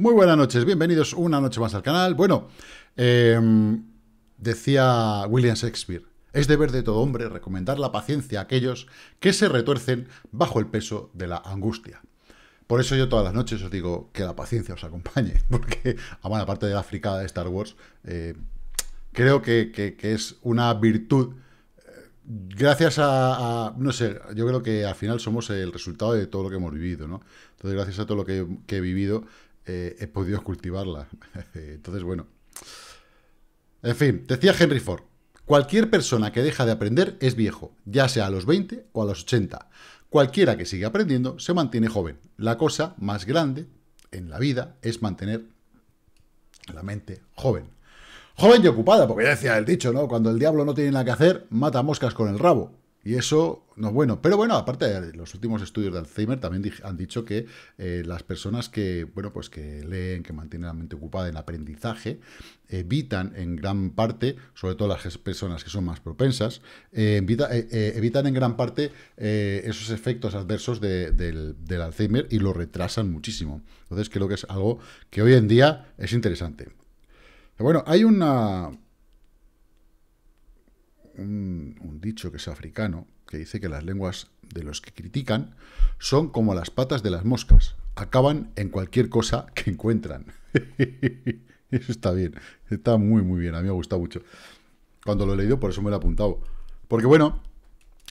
Muy buenas noches, bienvenidos una noche más al canal. Bueno, em, decía William Shakespeare, es deber de todo hombre recomendar la paciencia a aquellos que se retuercen bajo el peso de la angustia. Por eso yo todas las noches os digo que la paciencia os acompañe, porque, a ah, bueno, aparte de la fricada de Star Wars, eh, creo que, es una virtud. Eh, gracias a, no sé, yo creo que al final somos el resultado de todo lo que hemos vivido, ¿no? Entonces, gracias a todo lo que he vivido, eh, he podido cultivarla. Entonces, bueno. En fin, decía Henry Ford, cualquier persona que deja de aprender es viejo, ya sea a los 20 o a los 80. Cualquiera que sigue aprendiendo se mantiene joven. La cosa más grande en la vida es mantener la mente joven. Joven y ocupada, porque ya decía el dicho, ¿no? Cuando el diablo no tiene nada que hacer, mata moscas con el rabo. Y eso no bueno. Pero bueno, aparte de los últimos estudios de Alzheimer también han dicho que eh, las personas que, bueno, pues que leen, que mantienen la mente ocupada en aprendizaje, evitan en gran parte, sobre todo las personas que son más propensas, eh, eh, evitan en gran parte esos efectos adversos del, Alzheimer y lo retrasan muchísimo. Entonces creo que es algo que hoy en día es interesante. bueno, hay una un, dicho que es africano, que dice que las lenguas de los que critican son como las patas de las moscas, acaban en cualquier cosa que encuentran. eso está bien, está muy, muy bien, a mí me ha gustado mucho. Cuando lo he leído, por eso me lo he apuntado. Porque bueno,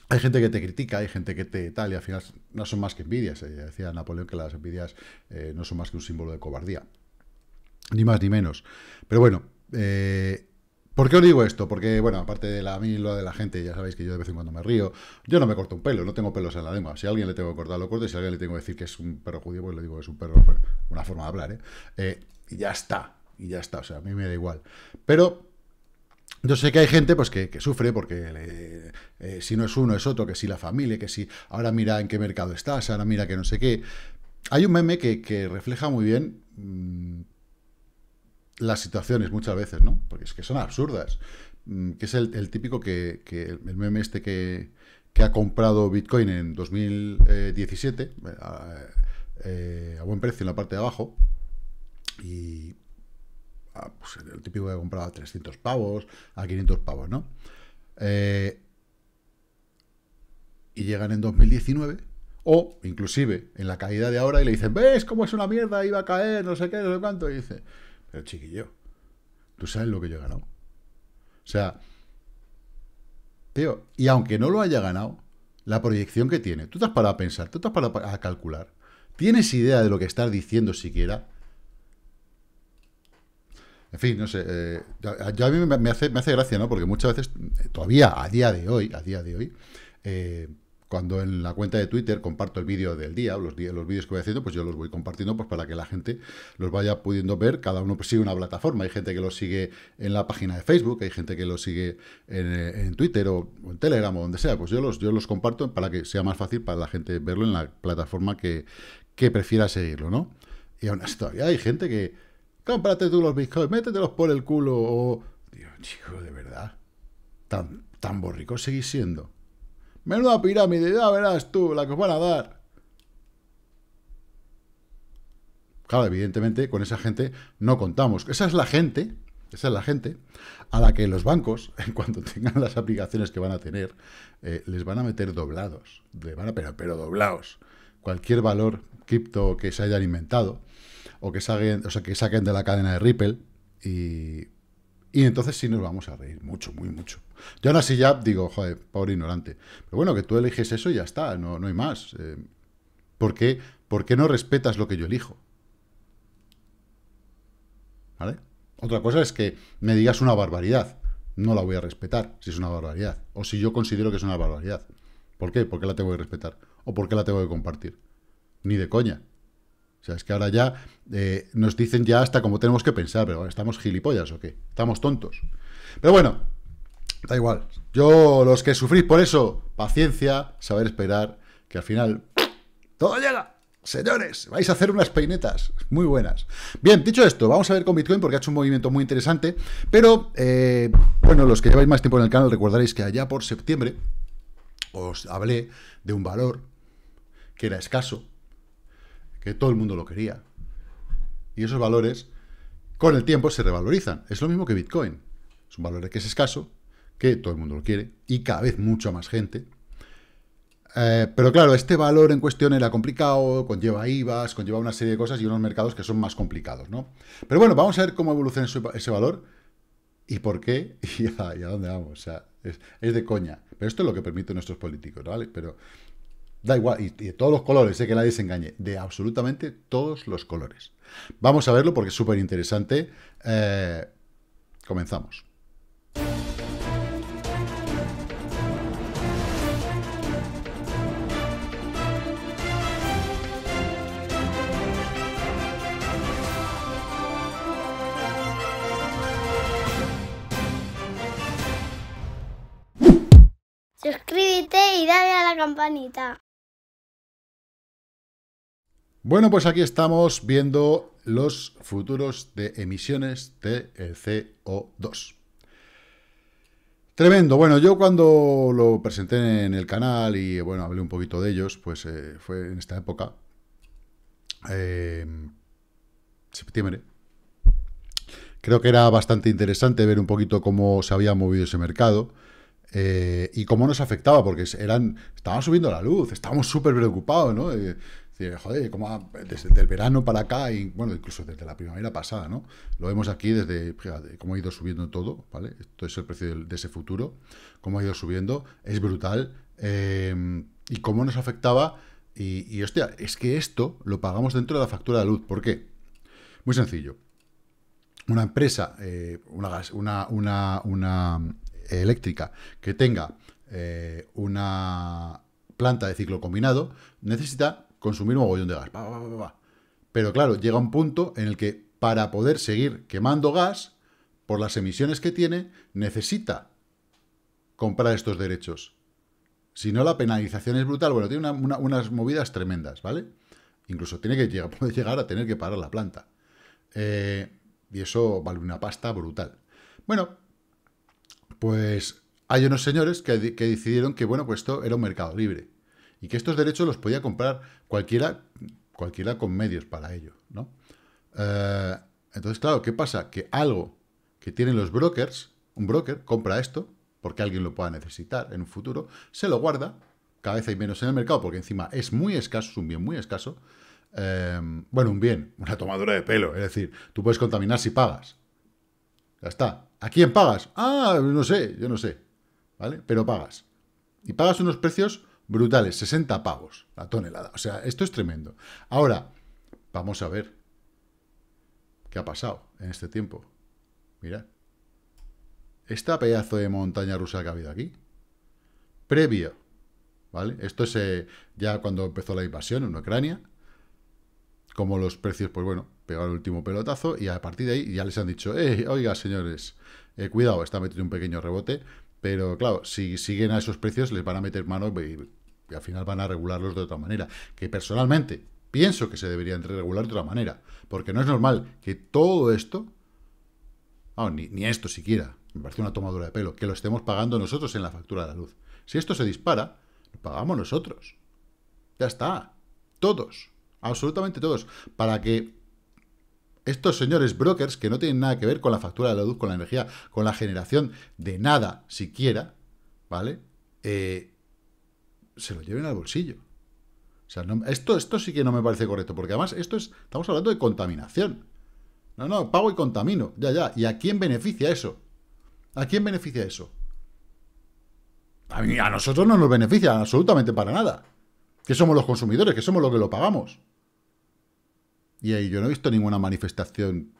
hay gente que te critica, hay gente que te tal, y al final no son más que envidias. Eh, decía Napoleón que las envidias eh, no son más que un símbolo de cobardía. Ni más ni menos. Pero bueno, eh, ¿Por qué os digo esto? Porque, bueno, aparte de la, a lo de la gente, ya sabéis que yo de vez en cuando me río. Yo no me corto un pelo, no tengo pelos en la lengua. Si a alguien le tengo que cortar, lo corto. Y si a alguien le tengo que decir que es un perro judío, pues le digo que es un perro. Pues, una forma de hablar, ¿eh? ¿eh? Y ya está. Y ya está. O sea, a mí me da igual. Pero yo sé que hay gente pues, que, sufre porque eh, si no es uno es otro, que si la familia, que si ahora mira en qué mercado estás, ahora mira que no sé qué. Hay un meme que, refleja muy bien mm, las situaciones muchas veces, ¿no? Porque es que son absurdas. Mm, que es el, típico que, el meme este que, ha comprado Bitcoin en 2017 a, eh, eh, a, buen precio en la parte de abajo y ah, pues el típico que ha comprado a 300 pavos, a 500 pavos, ¿no? Eh, y llegan en 2019 o inclusive en la caída de ahora y le dicen, ¿ves cómo es una mierda? Iba a caer, no sé qué, no sé cuánto. Y dice, pero chiquillo, tú sabes lo que yo he ganado. O sea, tío, y aunque no lo haya ganado, la proyección que tiene, tú estás para pensar, tú estás para a calcular, tienes idea de lo que estás diciendo siquiera. En fin, no sé, eh, yo a mí me hace, me hace gracia, ¿no? Porque muchas veces, eh, todavía a día de hoy, a día de hoy, eh, cuando en la cuenta de Twitter comparto el vídeo del día, los, los vídeos que voy haciendo, pues yo los voy compartiendo pues para que la gente los vaya pudiendo ver. Cada uno pues, sigue una plataforma. Hay gente que lo sigue en la página de Facebook, hay gente que lo sigue en, eh, Twitter o, en Telegram o donde sea. Pues yo los, yo los comparto para que sea más fácil para la gente verlo en la plataforma que, que prefiera seguirlo, ¿no? Y aún así todavía hay gente que... Cómprate tú los bitcoins, métetelos por el culo o... Dios, chico, de verdad. Tan, tan borrico seguís siendo. Menuda pirámide, ya verás tú la que os van a dar. Claro, evidentemente con esa gente no contamos. Esa es la gente, esa es la gente a la que los bancos, en cuanto tengan las aplicaciones que van a tener, eh, les van a meter doblados. Les van a, pero, pero doblados. Cualquier valor cripto que se hayan inventado o que saquen, o sea, que saquen de la cadena de Ripple y y entonces sí nos vamos a reír mucho, muy mucho. Yo ahora sí ya digo, joder, pobre ignorante. Pero bueno, que tú eliges eso y ya está, no, hay más. Eh. ¿por, qué, ¿Por qué no respetas lo que yo elijo? ¿Vale? Otra cosa es que me digas una barbaridad. No la voy a respetar si es una barbaridad. O si yo considero que es una barbaridad. ¿Por qué? ¿Por qué la tengo que respetar? ¿O por qué la tengo que compartir? Ni de coña. O sea, es que ahora ya eh, nos dicen ya hasta cómo tenemos que pensar, pero ¿estamos gilipollas o qué? ¿Estamos tontos? Pero bueno, da igual. Yo, los que sufrís por eso, paciencia, saber esperar, que al final todo llega. Señores, vais a hacer unas peinetas muy buenas. Bien, dicho esto, vamos a ver con Bitcoin porque ha hecho un movimiento muy interesante, pero, eh, bueno, los que lleváis más tiempo en el canal recordaréis que allá por septiembre os hablé de un valor que era escaso, que todo el mundo lo quería. Y esos valores, con el tiempo, se revalorizan. Es lo mismo que Bitcoin. Es un valor que es escaso, que todo el mundo lo quiere, y cada vez mucha más gente. Eh, pero claro, este valor en cuestión era complicado, conlleva IVAs, conlleva una serie de cosas y unos mercados que son más complicados, ¿no? Pero bueno, vamos a ver cómo evoluciona ese, valor y por qué y a, dónde vamos. O sea, es, es, de coña. Pero esto es lo que permiten nuestros políticos, ¿vale? Pero Da igual, y, de todos los colores, sé que nadie se engañe, de absolutamente todos los colores. Vamos a verlo porque es súper interesante. Eh, comenzamos. Suscríbete y dale a la campanita. Bueno, pues aquí estamos viendo los futuros de emisiones de CO2. Tremendo. Bueno, yo cuando lo presenté en el canal y, bueno, hablé un poquito de ellos, pues eh, fue en esta época, em, septiembre, creo que era bastante interesante ver un poquito cómo se había movido ese mercado eh, y cómo nos afectaba, porque eran, Estaban subiendo la luz, estábamos súper preocupados, ¿no? Eh, joder, desde el verano para acá, y bueno, incluso desde la primavera pasada, ¿no? Lo vemos aquí desde, cómo ha ido subiendo todo, ¿vale? Esto es el precio de, ese futuro, cómo ha ido subiendo, es brutal, em, y cómo nos afectaba, y, hostia, es que esto lo pagamos dentro de la factura de luz, ¿por qué? Muy sencillo, una empresa, eh, una, una, eléctrica que tenga eh, una planta de ciclo combinado, necesita consumir un mogollón de gas. Pero claro, llega un punto en el que para poder seguir quemando gas, por las emisiones que tiene, necesita comprar estos derechos. Si no, la penalización es brutal. Bueno, tiene unas movidas tremendas, ¿vale? Incluso tiene que llegar, puede llegar a tener que parar la planta. Eh, y eso vale una pasta brutal. Bueno, pues hay unos señores que, que decidieron que, bueno, pues esto era un mercado libre y que estos derechos los podía comprar cualquiera, cualquiera con medios para ello, ¿no? Eh, entonces, claro, ¿qué pasa? Que algo que tienen los brokers, un broker compra esto, porque alguien lo pueda necesitar en un futuro, se lo guarda, cada vez hay menos en el mercado, porque encima es muy escaso, es un bien muy escaso, eh, bueno, un bien, una tomadura de pelo, es decir, tú puedes contaminar si pagas, ya está. ¿A quién pagas? Ah, no sé, yo no sé, ¿vale? Pero pagas. Y pagas unos precios brutales, 60 pavos la tonelada. O sea, esto es tremendo. Ahora, vamos a ver qué ha pasado en este tiempo. mira Esta pedazo de montaña rusa que ha habido aquí, previo, ¿vale? Esto es eh, ya cuando empezó la invasión en Ucrania, como los precios, pues bueno, pegó el último pelotazo y a partir de ahí ya les han dicho, eh, oiga, señores, eh, cuidado, está metiendo un pequeño rebote, pero claro, si siguen a esos precios les van a meter mano y al final van a regularlos de otra manera. Que personalmente pienso que se deberían regular de otra manera, porque no es normal que todo esto, ni, ni esto siquiera, me parece una tomadura de pelo, que lo estemos pagando nosotros en la factura de la luz. Si esto se dispara, lo pagamos nosotros. Ya está. Todos. Absolutamente todos. Para que estos señores brokers, que no tienen nada que ver con la factura de la luz, con la energía, con la generación de nada siquiera, ¿vale? Eh, se lo lleven al bolsillo. O sea, esto, esto sí que no me parece correcto, porque además esto es, estamos hablando de contaminación. No, no, pago y contamino, ya, ya. ¿Y a quién beneficia eso? ¿A quién beneficia eso? A, nosotros no nos beneficia absolutamente para nada. Que somos los consumidores, que somos los que lo pagamos. Y ahí yo no he visto ninguna manifestación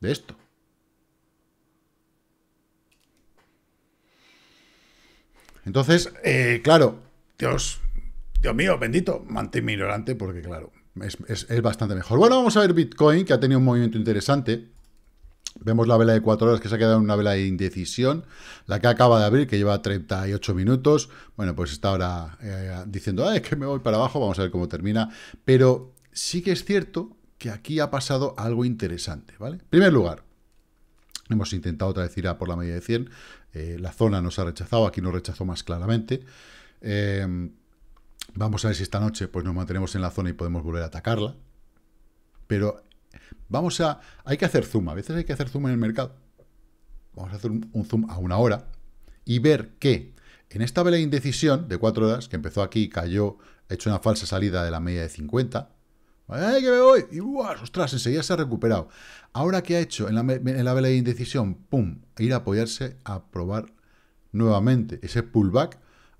de esto. Entonces, eh, claro, Dios, Dios mío, bendito, mantén mi ignorante porque claro, es, bastante mejor. Bueno, vamos a ver Bitcoin, que ha tenido un movimiento interesante. Vemos la vela de 4 horas que se ha quedado en una vela de indecisión. La que acaba de abrir, que lleva 38 minutos. Bueno, pues está ahora eh, diciendo, es que me voy para abajo, vamos a ver cómo termina. Pero sí que es cierto que aquí ha pasado algo interesante, ¿vale? En primer lugar, hemos intentado otra vez ir a por la media de 100. Eh, la zona nos ha rechazado, aquí nos rechazó más claramente. Em, vamos a ver si esta noche pues, nos mantenemos en la zona y podemos volver a atacarla. Pero vamos a... Hay que hacer zoom. A veces hay que hacer zoom en el mercado. Vamos a hacer un, zoom a una hora y ver que en esta vela de indecisión de cuatro horas, que empezó aquí cayó, ha hecho una falsa salida de la media de 50, ¡ay, que me voy! Y ¡Ostras! Enseguida se ha recuperado. Ahora, que ha hecho en la, en la, vela de indecisión? ¡Pum! Ir a apoyarse a probar nuevamente ese pullback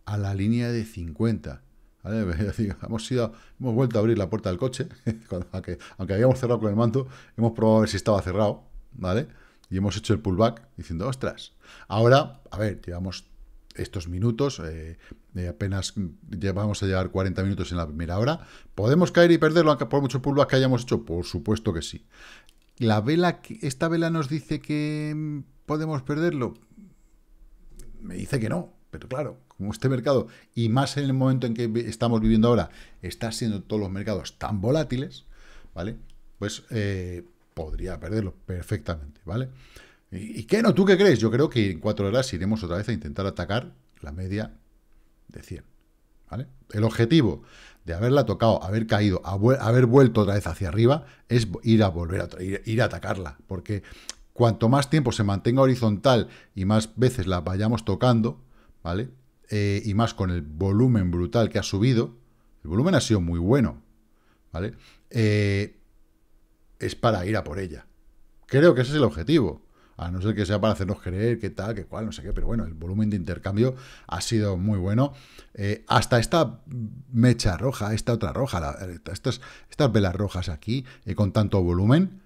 a la línea de 50. hemos, vuelto a abrir la puerta del coche, aunque, habíamos cerrado con el manto, hemos probado a ver si estaba cerrado, ¿vale? Y hemos hecho el pullback diciendo, ostras, ahora, a ver, llevamos estos minutos, eh, eh, apenas vamos a llegar 40 minutos en la primera hora, ¿podemos caer y perderlo por mucho pullback que hayamos hecho? Por supuesto que sí. La vela, esta vela nos dice que podemos perderlo. Me dice que no, pero claro, como este mercado, y más en el momento en que estamos viviendo ahora, está siendo todos los mercados tan volátiles, ¿vale? Pues eh, podría perderlo perfectamente, ¿vale? ¿Y, qué no? ¿Tú qué crees? Yo creo que en cuatro horas iremos otra vez a intentar atacar la media de 100, ¿vale? El objetivo de haberla tocado, haber caído, haber vuelto otra vez hacia arriba, es ir a volver a ir a atacarla, porque cuanto más tiempo se mantenga horizontal y más veces la vayamos tocando, ¿vale? Eh, y más con el volumen brutal que ha subido, el volumen ha sido muy bueno, ¿vale? Eh, es para ir a por ella. Creo que ese es el objetivo. A no ser que sea para hacernos creer que tal, que cual, no sé qué, pero bueno, el volumen de intercambio ha sido muy bueno. Eh, hasta esta mecha roja, esta otra roja, estas, estas velas rojas aquí, con tanto volumen,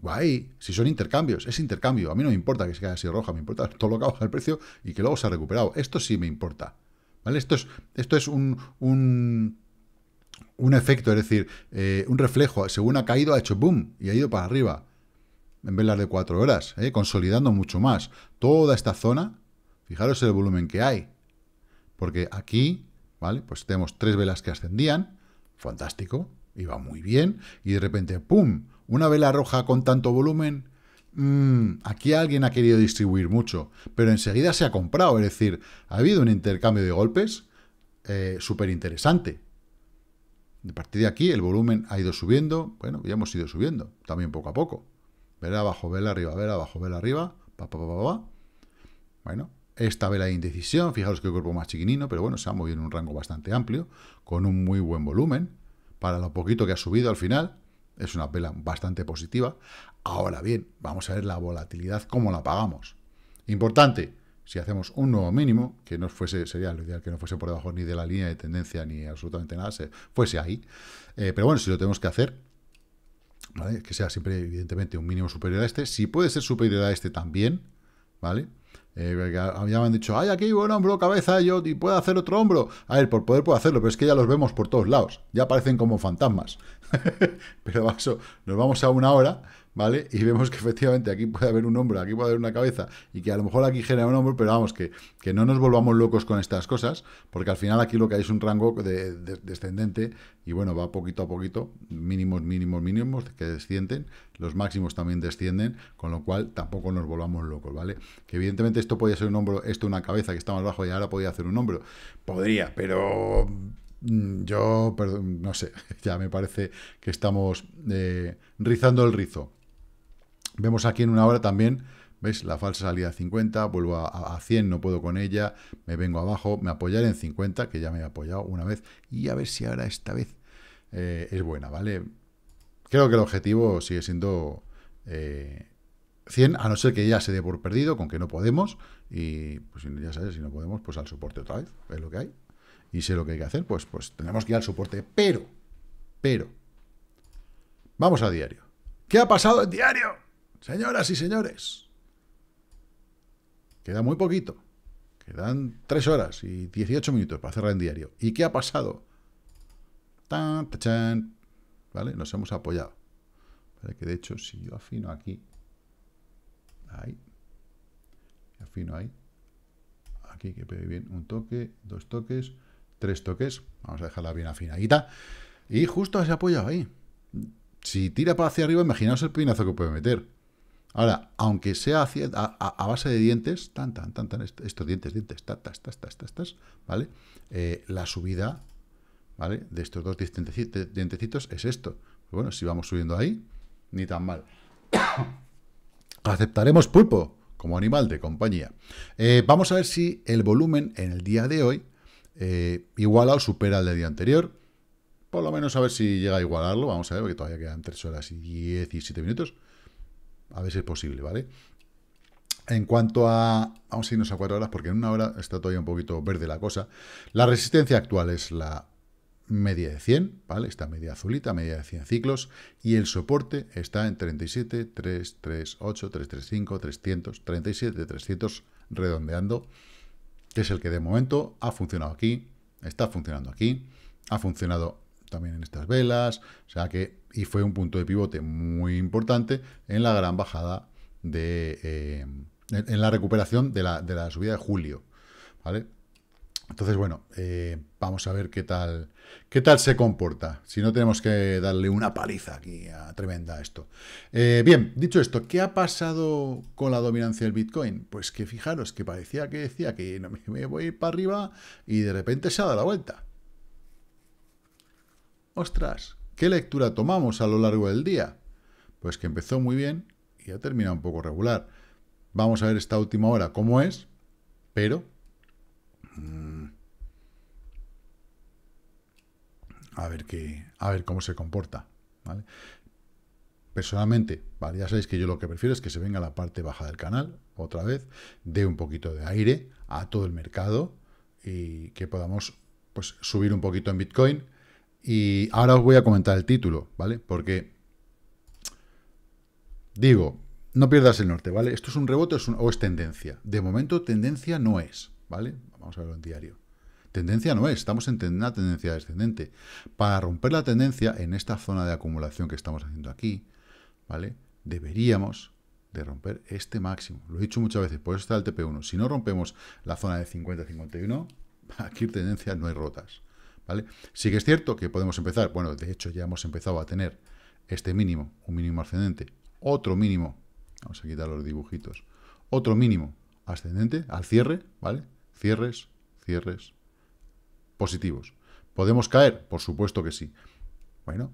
guay, eh, si son intercambios, es intercambio. A mí no me importa que se haya así roja, me importa todo lo que bajado el precio y que luego se ha recuperado. Esto sí me importa. ¿Vale? Esto es, esto es un, un, efecto, es decir, eh, un reflejo. Según ha caído, ha hecho boom y ha ido para arriba. En velas de cuatro horas, ¿eh? consolidando mucho más. Toda esta zona, fijaros el volumen que hay. Porque aquí, ¿vale? Pues tenemos tres velas que ascendían. Fantástico, iba muy bien. Y de repente, ¡pum! Una vela roja con tanto volumen, mm, aquí alguien ha querido distribuir mucho, pero enseguida se ha comprado, es decir, ha habido un intercambio de golpes eh, súper interesante. A partir de aquí el volumen ha ido subiendo, bueno, ya hemos ido subiendo, también poco a poco. Vela abajo, vela arriba, vela abajo, vela arriba, Bueno, esta vela de indecisión, fijaros que el cuerpo más chiquinino, pero bueno, se ha movido en un rango bastante amplio, con un muy buen volumen, para lo poquito que ha subido al final es una vela bastante positiva. Ahora bien, vamos a ver la volatilidad, cómo la pagamos. Importante, si hacemos un nuevo mínimo, que no fuese, sería lo ideal que no fuese por debajo ni de la línea de tendencia ni absolutamente nada, se, fuese ahí. Eh, pero bueno, si lo tenemos que hacer, ¿vale? que sea siempre evidentemente un mínimo superior a este. Si puede ser superior a este también, ¿vale? Eh, habían me dicho, hay aquí buen hombro, cabeza, yo, y puedo hacer otro hombro. A ver, por poder puedo hacerlo, pero es que ya los vemos por todos lados. Ya aparecen como fantasmas. pero vamos nos vamos a una hora. ¿vale? Y vemos que efectivamente aquí puede haber un hombro, aquí puede haber una cabeza, y que a lo mejor aquí genera un hombro, pero vamos, que, no nos volvamos locos con estas cosas, porque al final aquí lo que hay es un rango de, descendente, y bueno, va poquito a poquito, mínimos, mínimos, mínimos, que descienden, los máximos también descienden, con lo cual tampoco nos volvamos locos, ¿vale? Que evidentemente esto podía ser un hombro, esto una cabeza que está más bajo y ahora podría hacer un hombro, podría, pero mm, yo, no sé, ya me parece que estamos eh, rizando el rizo. Vemos aquí en una hora también, ¿veis? La falsa salida 50, vuelvo a, 100, no puedo con ella, me vengo abajo, me apoyaré en 50, que ya me he apoyado una vez, y a ver si ahora esta vez eh, es buena, ¿vale? Creo que el objetivo sigue siendo 100, eh, a no ser que ya se dé por perdido, con que no podemos, y pues ya sabes, si no podemos, pues al soporte otra vez, es lo que hay, y sé lo que hay que hacer, pues, pues tenemos que ir al soporte, pero, pero, vamos a diario. ¿Qué ha pasado en diario? Señoras y señores, queda muy poquito. Quedan 3 horas y 18 minutos para cerrar el diario. ¿Y qué ha pasado? Tan, tachan, ¿Vale? Nos hemos apoyado. Que de hecho, si yo afino aquí, ahí, afino ahí, aquí que pegue bien un toque, dos toques, tres toques. Vamos a dejarla bien afinadita. Y justo se ha apoyado ahí. Si tira para hacia arriba, imaginaos el pinazo que puede meter. Ahora, aunque sea a, a, base de dientes, tan, tan, tan, tan, estos dientes, dientes, tas, tas, tas, ¿vale? Eh, la subida, ¿vale? De estos dos dientecitos es esto. Pues bueno, si vamos subiendo ahí, ni tan mal. Aceptaremos pulpo como animal de compañía. Eh, vamos a ver si el volumen en el día de hoy eh, iguala o supera el del día anterior. Por lo menos a ver si llega a igualarlo. Vamos a ver, porque todavía quedan 3 horas y 17 minutos. A ver si es posible, ¿vale? En cuanto a... Vamos a irnos a cuatro horas porque en una hora está todavía un poquito verde la cosa. La resistencia actual es la media de 100, ¿vale? Está media azulita, media de 100 ciclos. Y el soporte está en 37, 8, 3, 5, 300, 37, 300, redondeando. Que es el que de momento ha funcionado aquí, está funcionando aquí, ha funcionado también en estas velas, o sea que, y fue un punto de pivote muy importante en la gran bajada de, eh, en, la recuperación de la, subida de julio, ¿vale? Entonces, bueno, eh, vamos a ver qué tal, qué tal se comporta, si no tenemos que darle una paliza aquí a, tremenda esto. Eh, bien, dicho esto, ¿qué ha pasado con la dominancia del Bitcoin? Pues que fijaros que parecía que decía que me voy para arriba y de repente se ha dado la vuelta. Ostras, ¿qué lectura tomamos a lo largo del día? Pues que empezó muy bien y ha terminado un poco regular. Vamos a ver esta última hora cómo es, pero... Mm, a ver qué. A ver cómo se comporta. Personalmente, ya sabéis que yo lo que prefiero es que se venga la parte baja del canal, otra vez, dé un poquito de aire a todo el mercado y que podamos pues, subir un poquito en Bitcoin y ahora os voy a comentar el título, ¿vale? Porque digo, no pierdas el norte, ¿vale? ¿Esto es un rebote o es, es tendencia? De momento tendencia no es, ¿vale? Vamos a verlo en diario. Tendencia no es, estamos en una tendencia descendente. Para romper la tendencia en esta zona de acumulación que estamos haciendo aquí, ¿vale? Deberíamos de romper este máximo. Lo he dicho muchas veces, por eso está el TP1. Si no rompemos la zona de 50-51, aquí tendencia no hay rotas. ¿vale? Sí que es cierto que podemos empezar, bueno, de hecho ya hemos empezado a tener este mínimo, un mínimo ascendente, otro mínimo, vamos a quitar los dibujitos, otro mínimo ascendente al cierre, ¿vale? Cierres, cierres positivos. ¿Podemos caer? Por supuesto que sí. Bueno,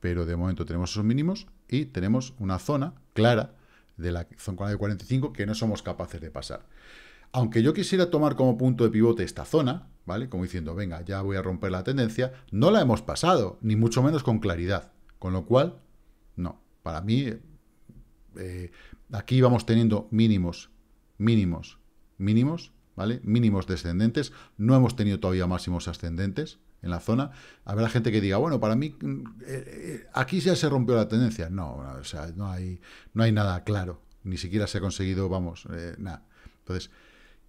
pero de momento tenemos esos mínimos y tenemos una zona clara de la zona de 45 que no somos capaces de pasar. Aunque yo quisiera tomar como punto de pivote esta zona, ¿vale? Como diciendo, venga, ya voy a romper la tendencia. No la hemos pasado, ni mucho menos con claridad. Con lo cual, no. Para mí, eh, aquí vamos teniendo mínimos, mínimos, mínimos, ¿vale? Mínimos descendentes. No hemos tenido todavía máximos ascendentes en la zona. Habrá gente que diga, bueno, para mí, mm, eh, eh, aquí ya se rompió la tendencia. No, no, o sea, no hay, no hay nada claro. Ni siquiera se ha conseguido, vamos, nada. Entonces,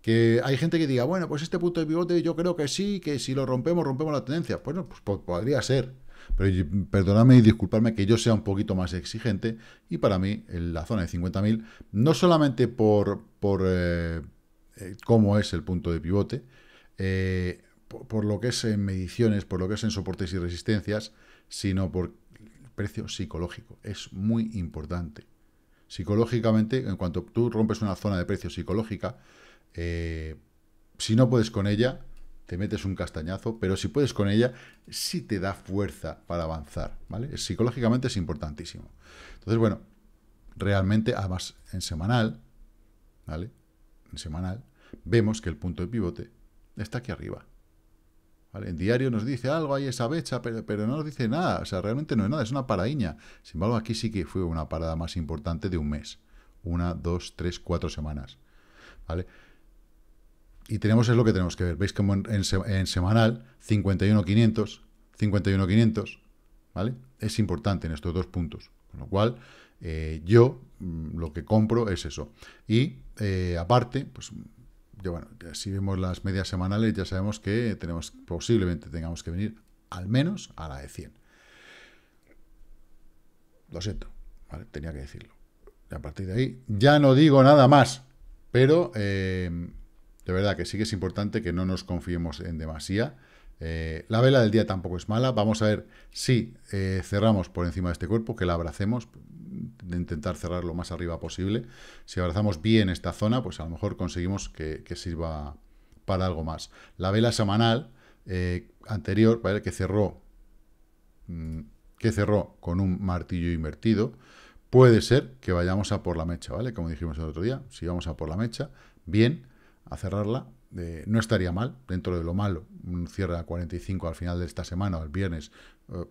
que hay gente que diga, bueno, pues este punto de pivote yo creo que sí, que si lo rompemos, rompemos la tendencia. Bueno, pues, podría ser. Pero perdonadme y disculpadme que yo sea un poquito más exigente y para mí en la zona de 50.000, no solamente por, por eh, eh, cómo es el punto de pivote, eh, por, por, lo que es en mediciones, por lo que es en soportes y resistencias, sino por el precio psicológico. Es muy importante. Psicológicamente, en cuanto tú rompes una zona de precio psicológica, eh, si no puedes con ella, te metes un castañazo, pero si puedes con ella, sí te da fuerza para avanzar, ¿vale? Psicológicamente es importantísimo. Entonces, bueno, realmente, además, en semanal, ¿vale? En semanal, vemos que el punto de pivote está aquí arriba. En diario nos dice algo, hay esa becha, pero, no nos dice nada. O sea, realmente no es nada, es una paraíña. Sin embargo, aquí sí que fue una parada más importante de un mes. Una, dos, tres, cuatro semanas. ¿Vale? y tenemos es lo que tenemos que ver. Veis como en, semanal, 51.500, 51.500, ¿vale? Es importante en estos dos puntos. Con lo cual, eh, yo mm, lo que compro es eso. Y eh, aparte, pues yo, bueno, si vemos las medias semanales, ya sabemos que tenemos posiblemente tengamos que venir al menos a la de 100. Lo siento, ¿vale? tenía que decirlo. Y a partir de ahí, ya no digo nada más, pero... Eh, de verdad que sí que es importante que no nos confiemos en demasía. Eh, la vela del día tampoco es mala. Vamos a ver si eh, cerramos por encima de este cuerpo, que la abracemos, de intentar cerrar lo más arriba posible. Si abrazamos bien esta zona, pues a lo mejor conseguimos que, sirva para algo más. La vela semanal eh, anterior, que cerró mm, que cerró con un martillo invertido, puede ser que vayamos a por la mecha, ¿vale? Como dijimos el otro día, si vamos a por la mecha, bien, a cerrarla. no estaría mal, dentro de lo malo, un cierre a 45 al final de esta semana o el viernes, eh,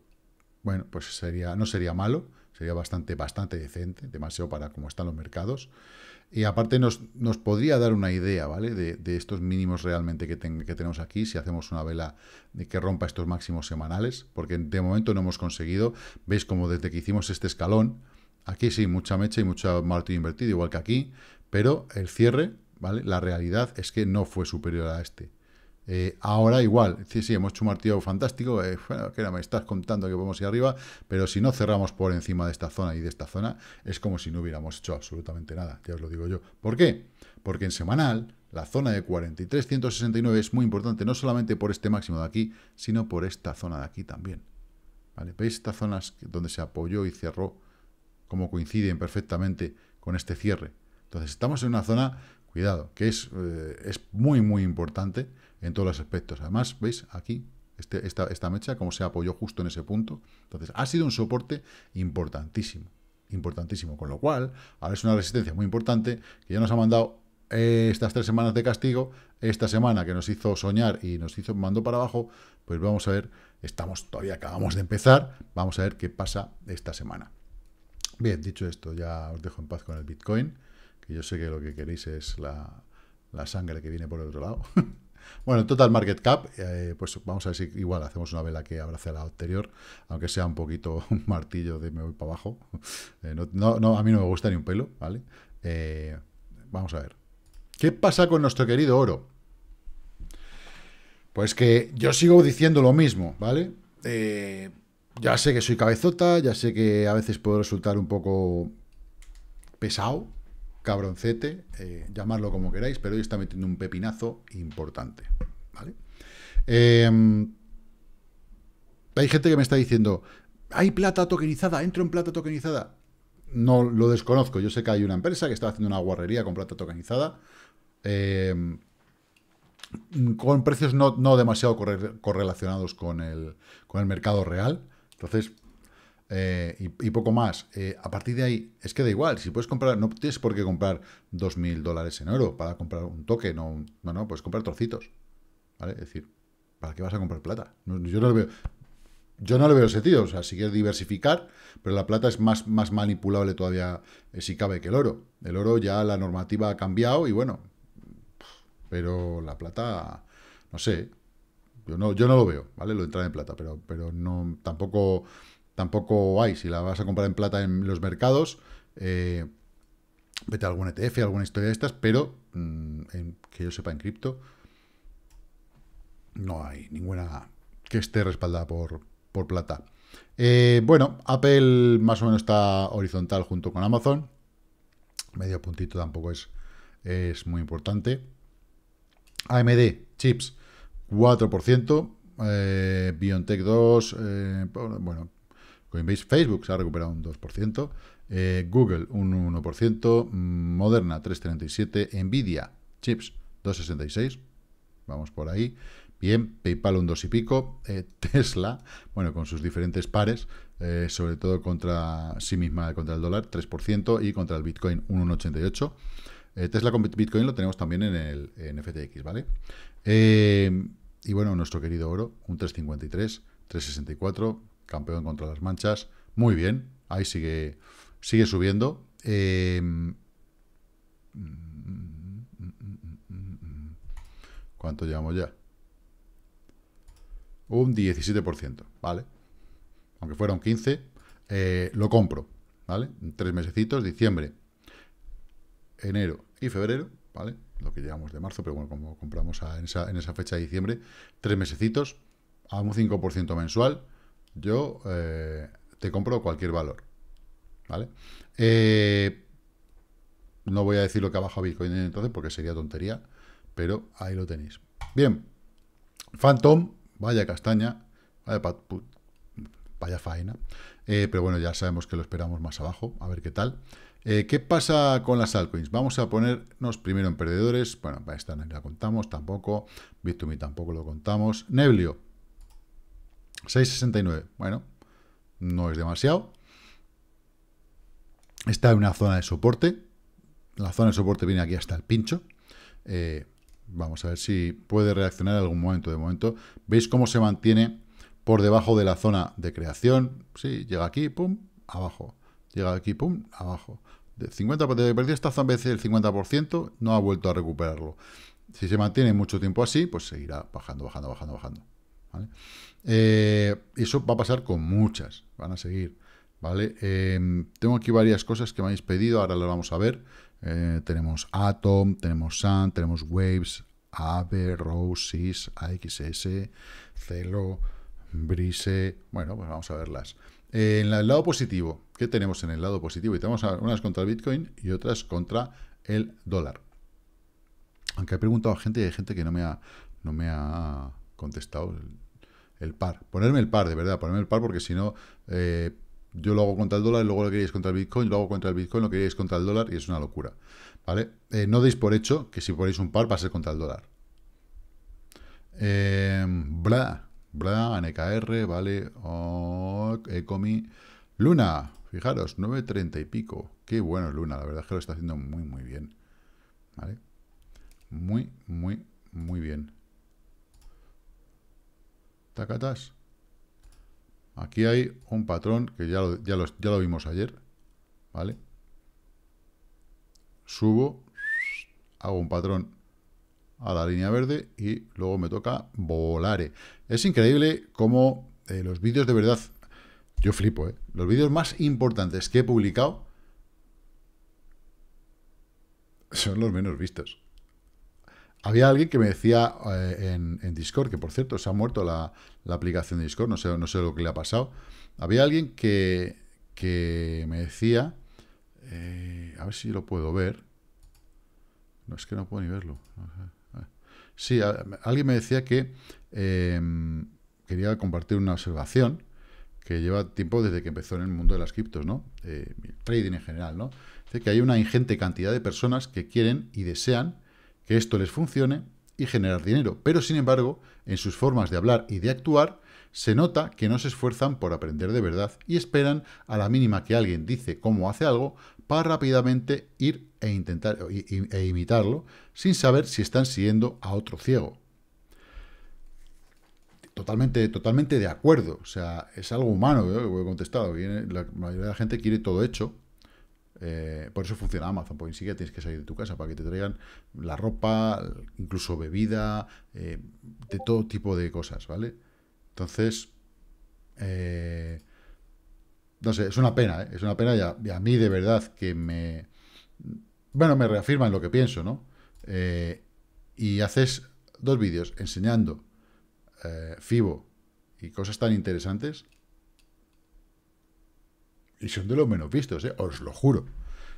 bueno, pues sería, no sería malo, sería bastante, bastante decente, demasiado para cómo están los mercados. Y aparte nos, podría dar una idea, ¿vale? De, estos mínimos realmente que, tenemos aquí, si hacemos una vela que rompa estos máximos semanales, porque de momento no hemos conseguido, veis como desde que hicimos este escalón, aquí sí, mucha mecha y mucho martillo invertido, igual que aquí, pero el cierre la realidad es que no fue superior a este. Eh, ahora igual, sí, sí, hemos hecho un martillo fantástico, eh, bueno, que me estás contando que podemos ir arriba, pero si no cerramos por encima de esta zona y de esta zona, es como si no hubiéramos hecho absolutamente nada, ya os lo digo yo. ¿Por qué? Porque en semanal, la zona de 43.169 es muy importante, no solamente por este máximo de aquí, sino por esta zona de aquí también. ¿Veis estas zonas donde se apoyó y cerró, como coinciden perfectamente con este cierre? Entonces estamos en una zona Cuidado, que es, eh, es muy, muy importante en todos los aspectos. Además, veis aquí este, esta, mecha, cómo se apoyó justo en ese punto. Entonces, ha sido un soporte importantísimo. Importantísimo. Con lo cual, ahora es una resistencia muy importante que ya nos ha mandado eh, estas tres semanas de castigo, esta semana que nos hizo soñar y nos hizo mandó para abajo, pues vamos a ver, estamos todavía acabamos de empezar, vamos a ver qué pasa esta semana. Bien, dicho esto, ya os dejo en paz con el Bitcoin. ...y yo sé que lo que queréis es la, la sangre que viene por el otro lado. bueno, total market cap, eh, pues vamos a ver si igual hacemos una vela que abrace a la anterior, aunque sea un poquito un martillo de me voy para abajo. Eh, no, no, a mí no me gusta ni un pelo, ¿vale? Eh, vamos a ver. ¿Qué pasa con nuestro querido oro? Pues que yo sigo diciendo lo mismo, ¿vale? ya sé que soy cabezota, ya sé que a veces puedo resultar un poco pesado, cabroncete, llamarlo eh, llamadlo como queráis, pero hoy está metiendo un pepinazo importante. Em, hay gente que me está diciendo, hay plata tokenizada, entro en plata tokenizada. No lo desconozco, yo sé que hay una empresa que está haciendo una guarrería con plata tokenizada. Em, con precios no, demasiado correlacionados con el, con el mercado real. Entonces, eh, y, poco más. Eh, a partir de ahí, es que da igual, si puedes comprar, no tienes por qué comprar 2.000 dólares en oro para comprar un toque, no, no, no, puedes comprar trocitos, ¿vale? Es decir, ¿para qué vas a comprar plata? yo no lo veo... Yo no le veo sentido, o sea, si quieres diversificar, pero la plata es más, más manipulable todavía, eh, si cabe, que el oro. El oro ya la normativa ha cambiado y bueno, pero la plata, no sé, yo no, yo no lo veo, ¿vale? Lo entra en plata, pero, pero no, tampoco tampoco hay. Si la vas a comprar en plata en los mercados, eh, vete a algún ETF, alguna historia de estas, pero mm, que yo sepa en cripto, no hay ninguna que esté respaldada por, plata. Eh, bueno, Apple más o menos está horizontal junto con Amazon. Medio puntito tampoco es, es muy importante. AMD, chips, 4%. Eh, BioNTech 2, eh, bueno, Facebook se ha recuperado un 2%, eh, Google un 1%, Moderna 3,37%, Nvidia Chips 2,66%, vamos por ahí, bien, PayPal un 2 y pico, eh, Tesla, bueno, con sus diferentes pares, eh, sobre todo contra sí misma, contra el dólar 3% y contra el Bitcoin un 1,88%. Tesla con Bitcoin lo tenemos también en el en FTX, ¿vale? y bueno, nuestro querido oro, un 353, 364, campeón contra las manchas, muy bien, ahí sigue, sigue subiendo. Em, ¿Cuánto llevamos ya? Un 17%, ¿vale? Aunque fuera un 15%, eh, lo compro, ¿vale? Tres mesecitos, diciembre, enero y febrero, ¿vale? Lo que llevamos de marzo, pero bueno, como compramos en, esa, en esa fecha de diciembre, tres mesecitos, a un 5% mensual, yo eh, te compro cualquier valor. ¿Vale? Eh, no voy a decir lo que ha bajado Bitcoin entonces porque sería tontería, pero ahí lo tenéis. Bien, Phantom, vaya castaña, vaya, faena, eh, pero bueno, ya sabemos que lo esperamos más abajo, a ver qué tal. ¿Qué pasa con las altcoins? Vamos a ponernos primero en perdedores, bueno, esta no la contamos tampoco, Bitumi tampoco lo contamos, Neblio, 6,69. Bueno, no es demasiado. Está en una zona de soporte. La zona de soporte viene aquí hasta el pincho. Eh, vamos a ver si puede reaccionar en algún momento. De momento, veis cómo se mantiene por debajo de la zona de creación. Sí, llega aquí, pum, abajo. Llega aquí, pum, abajo. De 50, de esta zona veces el 50%, no ha vuelto a recuperarlo. Si se mantiene mucho tiempo así, pues seguirá bajando, bajando, bajando, bajando. Eh, eso va a pasar con muchas, van a seguir. ¿vale? Em, tengo aquí varias cosas que me habéis pedido, ahora las vamos a ver. Eh, tenemos Atom, tenemos Sun, tenemos Waves, aberosis Rose, AXS, Celo, Brise. Bueno, pues vamos a verlas. Eh, en el lado positivo, ¿qué tenemos en el lado positivo? Y tenemos unas contra el Bitcoin y otras contra el dólar. Aunque he preguntado a gente y hay gente que no me ha, no me ha contestado. El par. Ponerme el par, de verdad, ponerme el par, porque si no, eh, yo lo hago contra el dólar, y luego lo queréis contra el Bitcoin, lo hago contra el Bitcoin, lo queréis contra el dólar, y es una locura. ¿Vale? Eh, no deis por hecho que si ponéis un par va a ser contra el dólar. Eh, bla, bla, NKR, ¿vale? Oh, Ecomi. Luna, fijaros, 9.30 y pico. Qué bueno Luna, la verdad es que lo está haciendo muy, muy bien. ¿Vale? Muy, muy, muy bien. Aquí hay un patrón que ya lo, vimos ayer. ¿Vale? Subo, hago un patrón a la línea verde y luego me toca volar. Es increíble cómo eh, los vídeos de verdad, yo flipo, ¿eh? los vídeos más importantes que he publicado son los menos vistos. Había alguien que me decía eh, en, en, Discord, que por cierto se ha muerto la, aplicación de Discord, no sé, no sé lo que le ha pasado. Había alguien que, que me decía, eh, a ver si lo puedo ver. No, es que no puedo ni verlo. Sí, alguien me decía que em, quería compartir una observación que lleva tiempo desde que empezó en el mundo de las criptos, ¿no? Eh, trading en general, ¿no? Dice que hay una ingente cantidad de personas que quieren y desean que esto les funcione y generar dinero. Pero sin embargo, en sus formas de hablar y de actuar, se nota que no se esfuerzan por aprender de verdad y esperan a la mínima que alguien dice cómo hace algo para rápidamente ir e intentar e imitarlo sin saber si están siguiendo a otro ciego. Totalmente, totalmente de acuerdo. O sea, es algo humano, ¿eh? he contestado. la mayoría de la gente quiere todo hecho, eh, por eso funciona Amazon, porque ni siquiera tienes que salir de tu casa para que te traigan la ropa, incluso bebida, eh, de todo tipo de cosas, ¿vale? Entonces, eh, no sé, es una pena, es una pena y a, mí de verdad que me... Bueno, me reafirma en lo que pienso, ¿no? y haces dos vídeos enseñando FIBO y cosas tan interesantes y son de los menos vistos, ¿eh? os lo juro.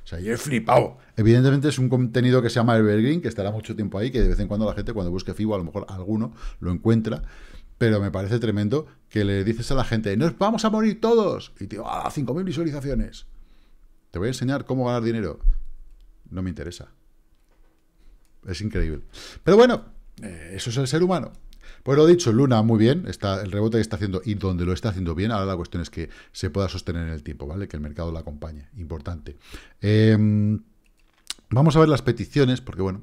O sea, yo he flipado. Evidentemente es un contenido que se llama Evergreen, que estará mucho tiempo ahí, que de vez en cuando la gente cuando busque FIBO, a lo mejor alguno lo encuentra. Pero me parece tremendo que le dices a la gente, nos vamos a morir todos. Y te tío, a 5.000 visualizaciones. Te voy a enseñar cómo ganar dinero. No me interesa. Es increíble. Pero bueno, eh, eso es el ser humano. Pues lo dicho, Luna, muy bien, está, el rebote que está haciendo y donde lo está haciendo bien, ahora la cuestión es que se pueda sostener en el tiempo, ¿vale? Que el mercado la acompañe, importante. Em, vamos a ver las peticiones, porque bueno,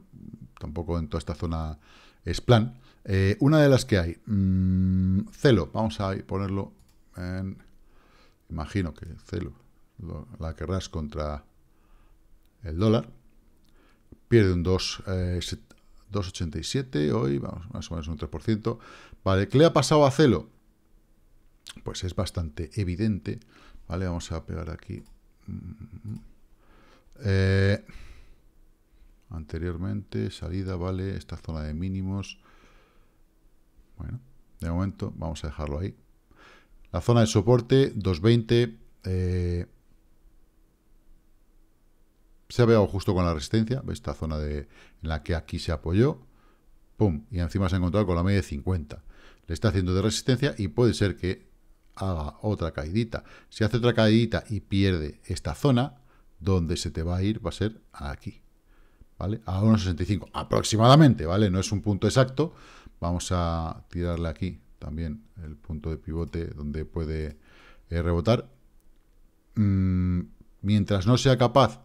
tampoco en toda esta zona es plan. Eh, una de las que hay, mm, Celo, vamos a ponerlo Imagino que Celo la querrás contra el dólar. Pierde un 2.70%. 2,87, hoy vamos más o menos un 3%. Vale, ¿qué le ha pasado a Celo? Pues es bastante evidente. Vale, vamos a pegar aquí. Mm, mm, mm. Eh, anteriormente, salida, vale, esta zona de mínimos. Bueno, de momento vamos a dejarlo ahí. La zona de soporte, 2,20. Eh, se ha pegado justo con la resistencia, esta zona de, en la que aquí se apoyó, pum, y encima se ha encontrado con la media de 50. Le está haciendo de resistencia y puede ser que haga otra caidita. Si hace otra caidita y pierde esta zona, donde se te va a ir va a ser aquí, ¿vale? A 1,65 aproximadamente, ¿vale? No es un punto exacto. Vamos a tirarle aquí también el punto de pivote donde puede eh, rebotar. Mm, mientras no sea capaz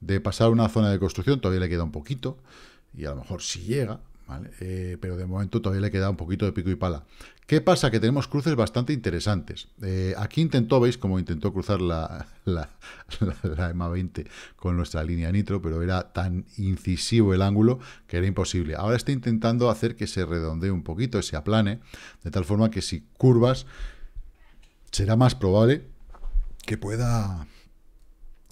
de pasar una zona de construcción, todavía le queda un poquito, y a lo mejor si llega, ¿vale? Eh, pero de momento todavía le queda un poquito de pico y pala. ¿Qué pasa? Que tenemos cruces bastante interesantes. Eh, aquí intentó, veis, cómo intentó cruzar la, la, 20 con nuestra línea nitro, pero era tan incisivo el ángulo que era imposible. Ahora está intentando hacer que se redondee un poquito, se aplane, de tal forma que si curvas, será más probable que pueda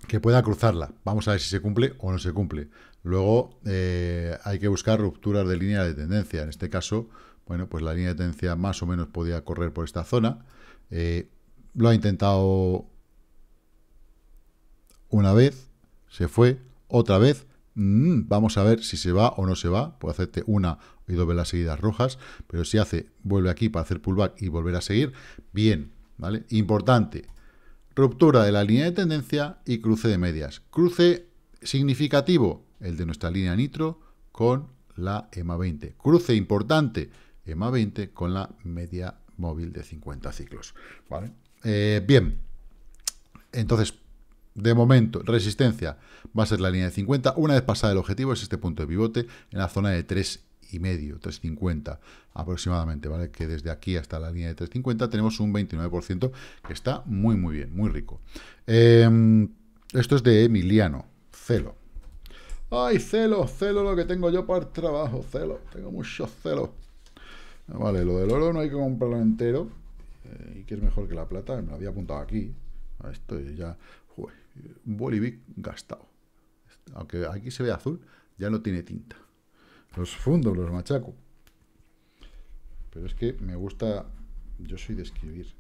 que pueda cruzarla. Vamos a ver si se cumple o no se cumple. Luego eh, hay que buscar rupturas de línea de tendencia. En este caso, bueno, pues la línea de tendencia más o menos podía correr por esta zona. Eh, lo ha intentado una vez, se fue, otra vez. Mm, vamos a ver si se va o no se va. Puede hacerte una y dos las seguidas rojas, pero si hace, vuelve aquí para hacer pullback y volver a seguir, bien, ¿vale? Importante, Ruptura de la línea de tendencia y cruce de medias. Cruce significativo, el de nuestra línea nitro con la EMA 20. Cruce importante, EMA 20 con la media móvil de 50 ciclos. ¿Vale? Eh, bien, entonces, de momento, resistencia va a ser la línea de 50. Una vez pasada el objetivo es este punto de pivote en la zona de 3 y medio, 350 aproximadamente, ¿vale? Que desde aquí hasta la línea de 350 tenemos un 29% que está muy, muy bien, muy rico. Em, esto es de Emiliano, Celo. Ay, celo, celo lo que tengo yo para el trabajo, celo, tengo mucho celo. Vale, lo del oro no hay que comprarlo entero, eh, y que es mejor que la plata, me lo había apuntado aquí. Esto ya, fue un bolivic gastado. Aunque aquí se ve azul, ya no tiene tinta. Los fundo, los machaco. Pero es que me gusta... Yo soy de escribir.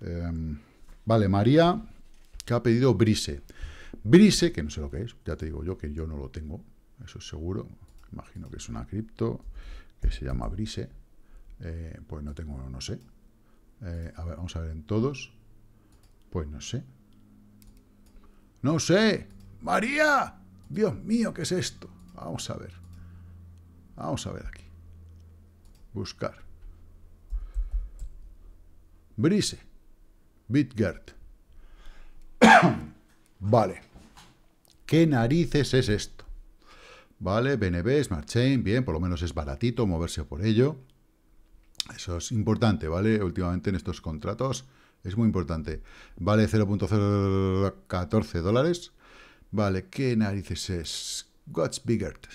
Em, vale, María, que ha pedido Brise. Brise, que no sé lo que es, ya te digo yo que yo no lo tengo, eso es seguro. Imagino que es una cripto que se llama Brise. Eh, pues no tengo, no sé. Eh, a ver, vamos a ver en todos. Pues no sé. ¡No sé! ¡María! ¡Dios mío, qué es esto! Vamos a ver. Vamos a ver aquí. Buscar. Brise. Bitgert. vale. ¿Qué narices es esto? Vale, BNB, Smart Chain, bien, por lo menos es baratito moverse por ello. Eso es importante, ¿vale? Últimamente en estos contratos es muy importante. Vale 0.014 dólares. Vale, ¿qué narices es? God's Biggert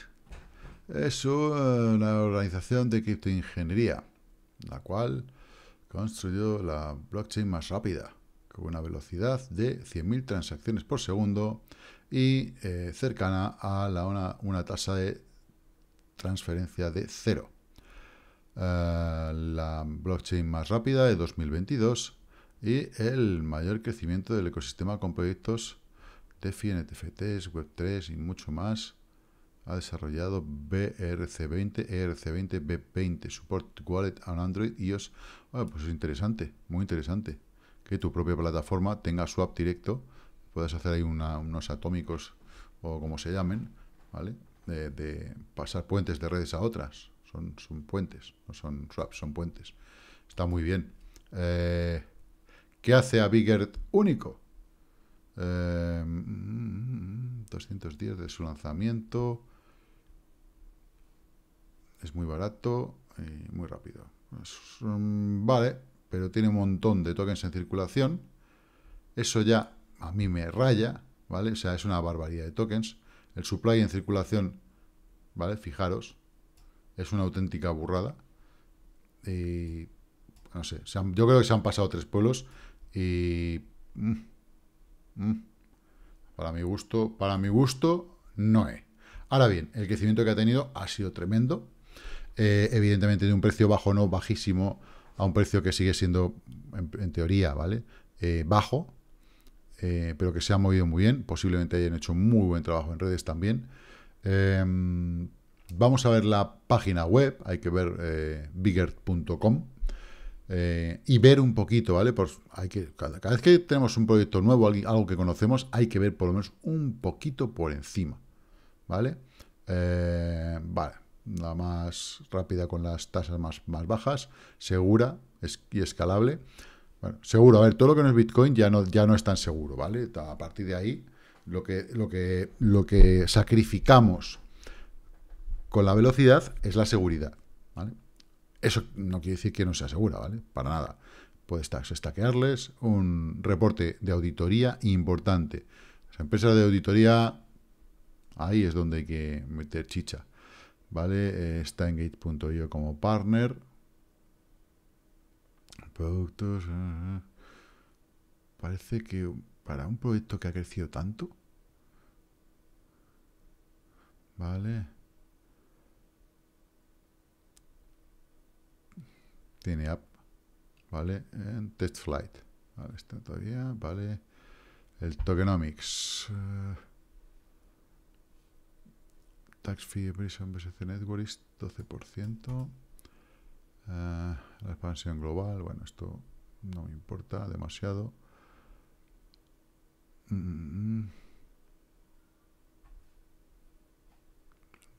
es una organización de criptoingeniería, la cual construyó la blockchain más rápida, con una velocidad de 100.000 transacciones por segundo y eh, cercana a una, tasa de transferencia de cero. Eh, la blockchain más rápida de 2022 y el mayor crecimiento del ecosistema con proyectos DeFi, NTFTs, Web3 y mucho más ha desarrollado BRC20, ERC20, B20, Support Wallet on Android, iOS. Bueno, pues es interesante, muy interesante. Que tu propia plataforma tenga swap directo, puedes hacer ahí unos atómicos o como se llamen, ¿vale? De, pasar puentes de redes a otras. Son, son puentes, no son swaps, son puentes. Está muy bien. ¿Qué hace a Bigger único? 210 de su lanzamiento es muy barato y muy rápido. vale, pero tiene un montón de tokens en circulación. Eso ya a mí me raya, ¿vale? O sea, es una barbaridad de tokens. El supply en circulación, ¿vale? Fijaros, es una auténtica burrada. Y, no sé, yo creo que se han pasado tres pueblos y... Mm, mm, para mi gusto, para mi gusto, no es. Ahora bien, el crecimiento que ha tenido ha sido tremendo, eh, evidentemente de un precio bajo, no bajísimo, a un precio que sigue siendo, en, teoría, ¿vale? Eh, bajo, eh, pero que se ha movido muy bien. Posiblemente hayan hecho muy buen trabajo en redes también. Em, vamos a ver la página web, hay que ver bigger.com. y ver un poquito, ¿vale? Pues hay que, cada, vez que tenemos un proyecto nuevo, algo que conocemos, hay que ver por lo menos un poquito por encima, ¿vale? vale, la más rápida con las tasas más, más bajas, segura y escalable. Bueno, seguro, a ver, todo lo que no es Bitcoin ya no, ya no es tan seguro, ¿vale? A partir de ahí, lo que, lo que, lo que sacrificamos con la velocidad es la seguridad, ¿vale? Eso no quiere decir que no sea segura, ¿vale? Para nada. Puede estar estaquearles un reporte de auditoría importante. Las empresas de auditoría, ahí es donde hay que meter chicha. ¿vale? está eh, en gate.io como partner. Productos... Ah, ah. parece que para un proyecto que ha crecido tanto... Vale. Tiene app. Vale. En test flight. Vale, está todavía. Vale. El tokenomics. Eh, Tax fee Prison BSC Networks 12%. Ah, la expansión global, bueno, esto no me importa demasiado. Mm.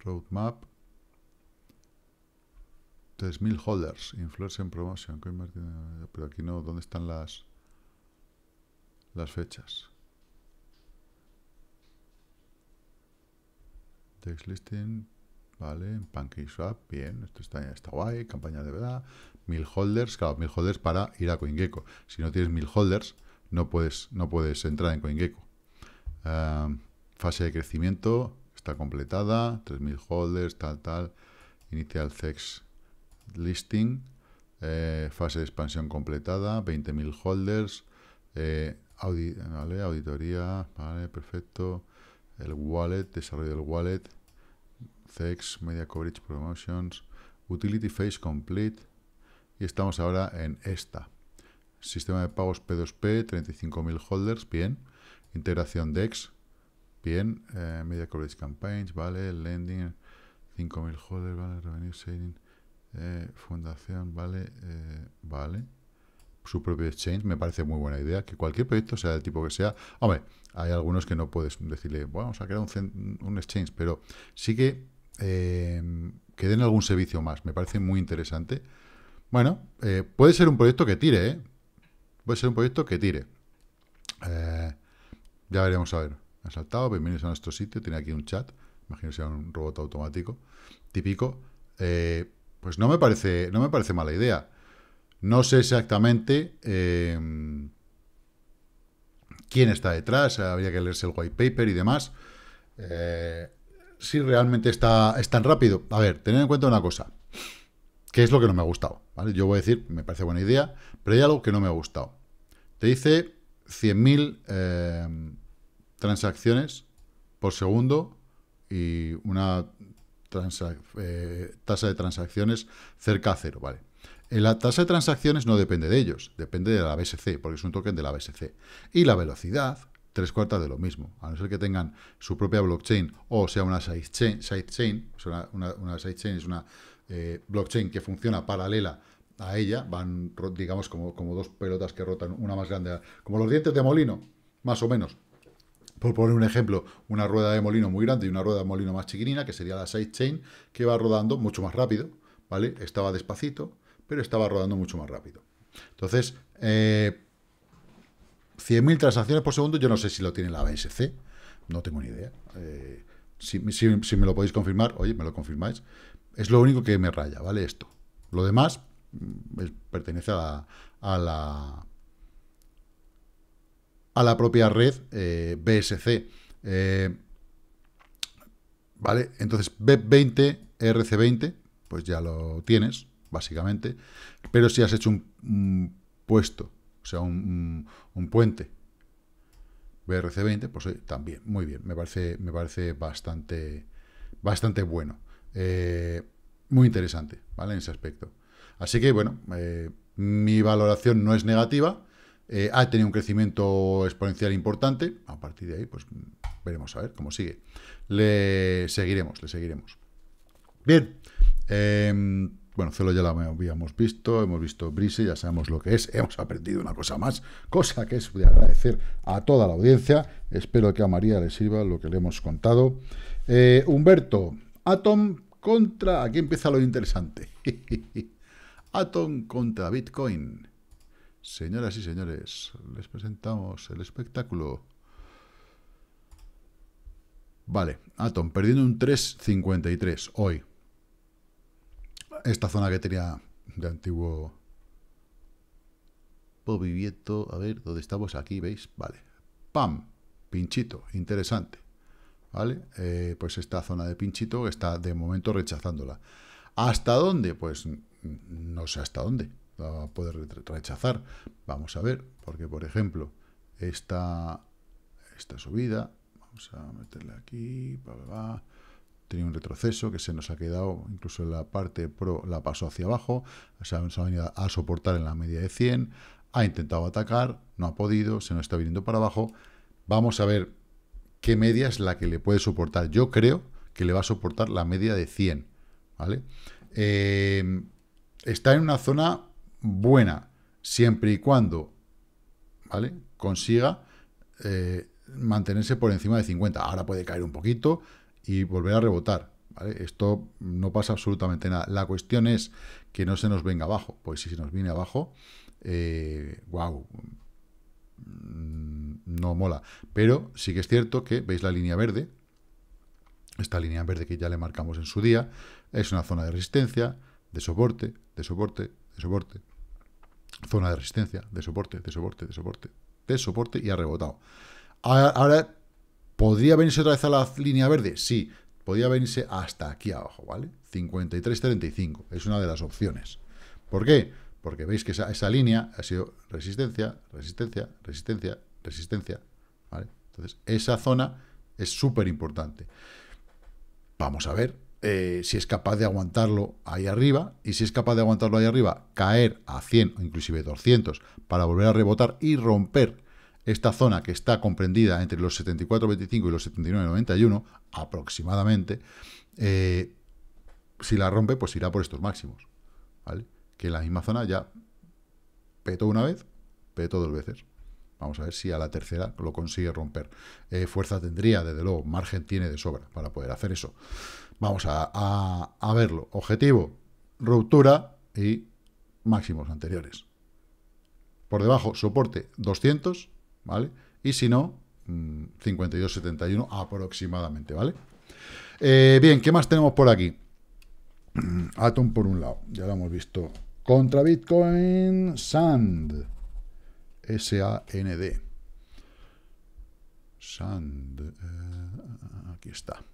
Roadmap. 3.000 holders, influence en promotion, pero aquí no, ¿dónde están las, las fechas? Text listing, vale, Pancake PancakeSwap, bien, esto está, está guay, campaña de verdad. Mil holders, claro, mil holders para ir a CoinGecko. Si no tienes mil holders, no puedes, no puedes entrar en CoinGecko. Em, fase de crecimiento, está completada, 3.000 holders, tal, tal. Initial sex listing, eh, fase de expansión completada, 20.000 holders, eh, vale, auditoría, vale, perfecto el wallet, desarrollo del wallet, CEX, Media Coverage Promotions, Utility Phase Complete, y estamos ahora en esta. Sistema de pagos P2P, 35.000 holders, bien. Integración DEX, bien. Eh, media Coverage Campaigns, vale. Lending, 5.000 holders, vale. Revenue Saving, eh, Fundación, vale. Eh, vale su propio exchange, me parece muy buena idea, que cualquier proyecto, sea del tipo que sea, hombre, hay algunos que no puedes decirle, vamos a crear un, exchange, pero sí que, eh, que den algún servicio más, me parece muy interesante. Bueno, eh, puede ser un proyecto que tire, ¿eh? Puede ser un proyecto que tire. Eh, ya veremos a ver. Ha saltado, bienvenidos a nuestro sitio, tiene aquí un chat, imagino que sea un robot automático, típico. pues no me parece, no me parece mala idea. No sé exactamente eh, quién está detrás, habría que leerse el white paper y demás. Eh, si realmente está, es tan rápido. A ver, tener en cuenta una cosa, que es lo que no me ha gustado. Yo voy a decir, me parece buena idea, pero hay algo que no me ha gustado. Te dice 100.000 eh, transacciones por segundo y una tasa de transacciones cerca a cero, ¿vale? Eh, la tasa de transacciones no depende de ellos, depende de la BSC, porque es un token de la BSC. Y la velocidad, tres cuartas de lo mismo, a no ser que tengan su propia blockchain o sea una sidechain, una, es una eh, blockchain que funciona paralela a ella, van, digamos, como, como dos pelotas que rotan, una más grande, como los dientes de molino, más o menos, por poner un ejemplo, una rueda de molino muy grande y una rueda de molino más chiquinina, que sería la sidechain, que va rodando mucho más rápido, ¿vale? Estaba despacito, pero estaba rodando mucho más rápido. Entonces, 100.000 eh, transacciones por segundo, yo no sé si lo tiene la BSC, no tengo ni idea. Eh, si, me lo podéis confirmar, oye, me lo confirmáis. Es lo único que me raya, ¿vale? Esto. Lo demás mm, pertenece a la, a la, a la propia red eh, BSC. ¿Vale? Entonces, b 20 RC20, pues ya lo tienes básicamente, pero si has hecho un, puesto, o sea, un, puente BRC20, pues eh, también, muy bien, me parece, me parece bastante, bastante bueno. Eh, muy interesante, ¿vale? En ese aspecto. Así que, bueno, eh, mi valoración no es negativa, ha tenido un crecimiento exponencial importante, a partir de ahí, pues veremos a ver cómo sigue. Le seguiremos, le seguiremos. Bien, bueno, Celo ya la habíamos visto, hemos visto Brise, ya sabemos lo que es, hemos aprendido una cosa más, cosa que es de agradecer a toda la audiencia. Espero que a María le sirva lo que le hemos contado. Eh, Humberto, Atom contra... Aquí empieza lo interesante. Atom contra Bitcoin. Señoras y señores, les presentamos el espectáculo. Vale, Atom perdiendo un 3.53 hoy esta zona que tenía de antiguo pobivieto a ver, ¿dónde estamos? Aquí, ¿veis? Vale. ¡Pam! Pinchito, interesante. ¿Vale? Eh, pues esta zona de pinchito está de momento rechazándola. ¿Hasta dónde? Pues no sé hasta dónde la va a poder rechazar. Vamos a ver, porque por ejemplo, esta, esta subida, vamos a meterle aquí, tenía un retroceso que se nos ha quedado, incluso en la parte pro la pasó hacia abajo, o sea, ha venido a soportar en la media de 100, ha intentado atacar, no ha podido, se nos está viniendo para abajo. Vamos a ver qué media es la que le puede soportar. Yo creo que le va a soportar la media de 100, ¿vale? Eh, está en una zona buena, siempre y cuando, ¿vale? Consiga... Eh, mantenerse por encima de 50. Ahora puede caer un poquito, y volver a rebotar. Esto no pasa absolutamente nada. La cuestión es que no se nos venga abajo. Pues si se nos viene abajo, eh, wow, mm, no mola. Pero sí que es cierto que, veis la línea verde, esta línea verde que ya le marcamos en su día, es una zona de resistencia, de soporte, de soporte, de soporte, zona de resistencia, de soporte, de soporte, de soporte, de soporte y ha rebotado. Ahora, ahora ¿Podría venirse otra vez a la línea verde? Sí, podría venirse hasta aquí abajo, ¿vale? 53.35 es una de las opciones. ¿Por qué? Porque veis que esa, línea ha sido resistencia, resistencia, resistencia, resistencia, ¿vale? Entonces, esa zona es súper importante. Vamos a ver eh, si es capaz de aguantarlo ahí arriba, y si es capaz de aguantarlo ahí arriba, caer a 100 o inclusive 200 para volver a rebotar y romper esta zona que está comprendida entre los 74.25 y los 79.91 aproximadamente, eh, si la rompe, pues irá por estos máximos. Que la misma zona ya peto una vez, peto dos veces. Vamos a ver si a la tercera lo consigue romper. Eh, fuerza tendría, desde luego, margen tiene de sobra para poder hacer eso. Vamos a, a verlo. Objetivo, ruptura y máximos anteriores. Por debajo, soporte 200 ¿vale? Y si no, 52,71 mm, aproximadamente, ¿vale? Eh, bien, ¿qué más tenemos por aquí? Atom por un lado, ya lo hemos visto. Contra Bitcoin, SAND. S-A-N-D. SAND. Eh, aquí está.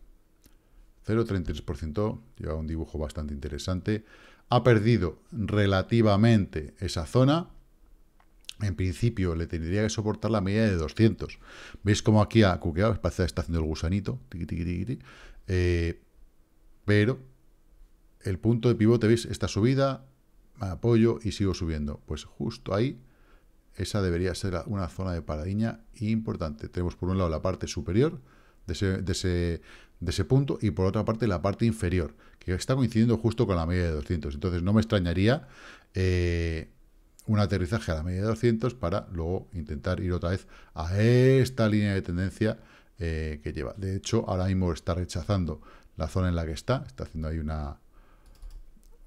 0,33%, lleva un dibujo bastante interesante. Ha perdido relativamente esa zona, en principio le tendría que soportar la media de 200. ¿Veis cómo aquí ha cuqueado? Parece está haciendo el gusanito. Eh, pero el punto de pivote, ¿veis? Esta subida, apoyo y sigo subiendo. Pues justo ahí, esa debería ser una zona de paradiña importante. Tenemos por un lado la parte superior de ese, de punto y por otra parte la parte inferior, que está coincidiendo justo con la media de 200. Entonces no me extrañaría... Eh, un aterrizaje a la media de 200 para luego intentar ir otra vez a esta línea de tendencia eh, que lleva. De hecho, ahora mismo está rechazando la zona en la que está, está haciendo ahí una,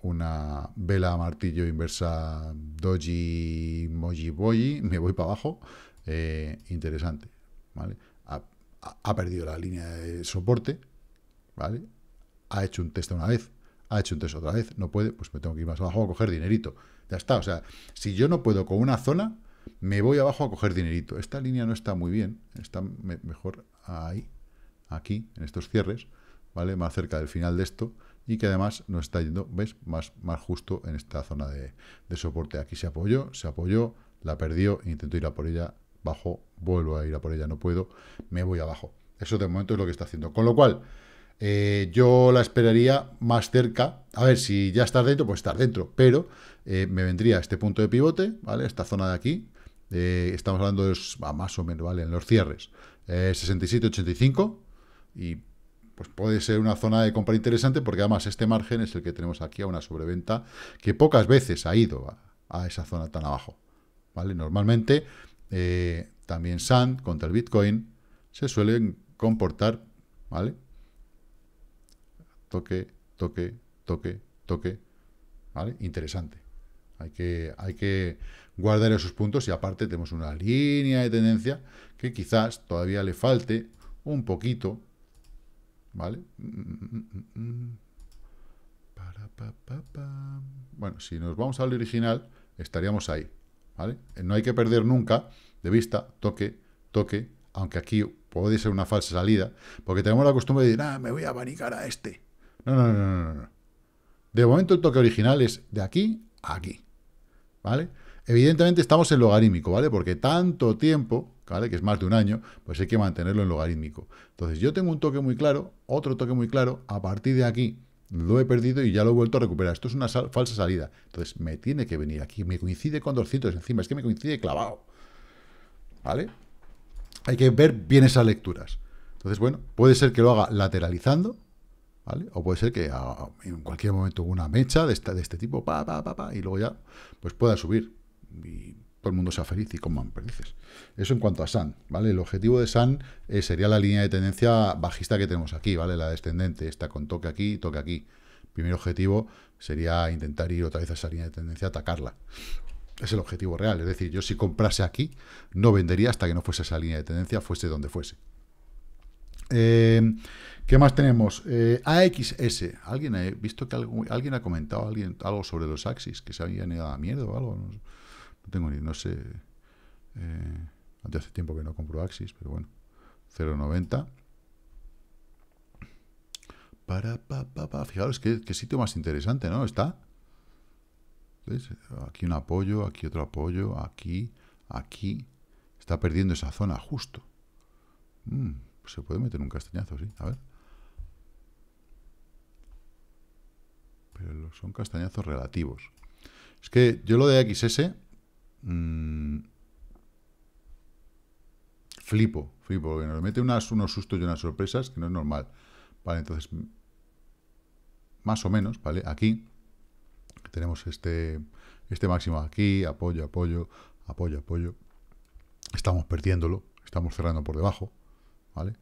una vela martillo inversa doji moji boji, me voy para abajo, eh, interesante, ¿vale? Ha, ha perdido la línea de soporte, ¿vale? Ha hecho un test una vez, ha hecho un otra vez, no puede, pues me tengo que ir más abajo a coger dinerito. Ya está, o sea, si yo no puedo con una zona, me voy abajo a coger dinerito. Esta línea no está muy bien, está mejor ahí, aquí, en estos cierres, ¿vale? Más cerca del final de esto y que además no está yendo, ¿ves? Más, más justo en esta zona de, de soporte. Aquí se apoyó, se apoyó, la perdió, intento ir a por ella, bajo, vuelvo a ir a por ella, no puedo, me voy abajo. Eso de momento es lo que está haciendo. Con lo cual, eh, yo la esperaría más cerca. A ver, si ya está dentro, pues estar dentro. Pero eh, me vendría este punto de pivote, ¿vale? Esta zona de aquí. Eh, estamos hablando de más o menos, ¿vale? En los cierres. 85... Y pues puede ser una zona de compra interesante porque además este margen es el que tenemos aquí a una sobreventa que pocas veces ha ido a, a esa zona tan abajo. ¿Vale? Normalmente también SAND contra el Bitcoin se suelen comportar, ¿vale? toque, toque, toque, toque. ¿Vale? Interesante. Hay que, hay que guardar esos puntos y aparte tenemos una línea de tendencia que quizás todavía le falte un poquito. ¿Vale? Bueno, si nos vamos al original, estaríamos ahí. ¿vale? No hay que perder nunca de vista toque, toque, aunque aquí puede ser una falsa salida, porque tenemos la costumbre de decir, ah, me voy a abanicar a este. No, no, no, no, De momento el toque original es de aquí a aquí, ¿vale? Evidentemente estamos en logarítmico, ¿vale? Porque tanto tiempo, ¿vale? Que es más de un año, pues hay que mantenerlo en logarítmico. Entonces yo tengo un toque muy claro, otro toque muy claro, a partir de aquí lo he perdido y ya lo he vuelto a recuperar. Esto es una falsa salida. Entonces me tiene que venir aquí, me coincide con 200 encima, es que me coincide clavado, ¿vale? Hay que ver bien esas lecturas. Entonces, bueno, puede ser que lo haga lateralizando, o puede ser que en cualquier momento una mecha de, este tipo, pa, pa, pa, y luego ya pues pueda subir y todo el mundo sea feliz y coman perdices. Eso en cuanto a SAN, ¿vale? El objetivo de SAN eh, sería la línea de tendencia bajista que tenemos aquí, ¿vale? La descendente, está con toque aquí, toque aquí. Primer objetivo sería intentar ir otra vez a esa línea de tendencia, atacarla. Es el objetivo real, es decir, yo si comprase aquí, no vendería hasta que no fuese esa línea de tendencia, fuese donde fuese. Eh, ¿Qué más tenemos? Eh, AXS. ¿Alguien ha visto que alguien ha comentado algo sobre los Axis? Que se había negado a mierda o algo. No, tengo ni, no sé. Eh, hace tiempo que no compro Axis, pero bueno. 0.90. Para, pa, pa, Fijaros qué, sitio más interesante, ¿no? Está. Aquí un apoyo, aquí otro apoyo, aquí, aquí. Está perdiendo esa zona justo. Mm, se puede meter un castañazo, sí. A ver. Pero son castañazos relativos. Es que yo lo de XS... Mm, flipo, flipo, porque nos mete unos sustos y unas sorpresas que no es normal. Vale, entonces, más o menos, ¿vale? Aquí tenemos este, este máximo aquí, apoyo, apoyo, apoyo, apoyo. Estamos perdiéndolo, estamos cerrando por debajo, ¿vale?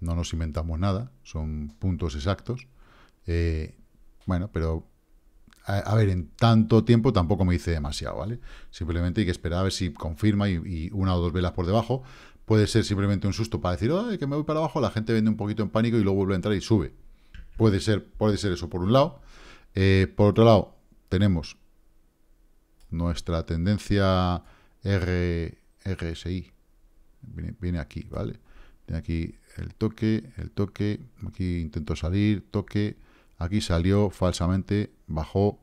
No nos inventamos nada, son puntos exactos. Eh, bueno, pero a, ver, en tanto tiempo tampoco me hice demasiado, ¿vale? Simplemente hay que esperar a ver si confirma y, una o dos velas por debajo. Puede ser simplemente un susto para decir, oh, que me voy para abajo, la gente vende un poquito en pánico y luego vuelve a entrar y sube. Puede ser, puede ser eso por un lado. Eh, por otro lado, tenemos nuestra tendencia R, RSI. Viene, viene aquí, ¿vale? Tiene aquí el toque, el toque, aquí intento salir, toque, Aquí salió falsamente, bajó,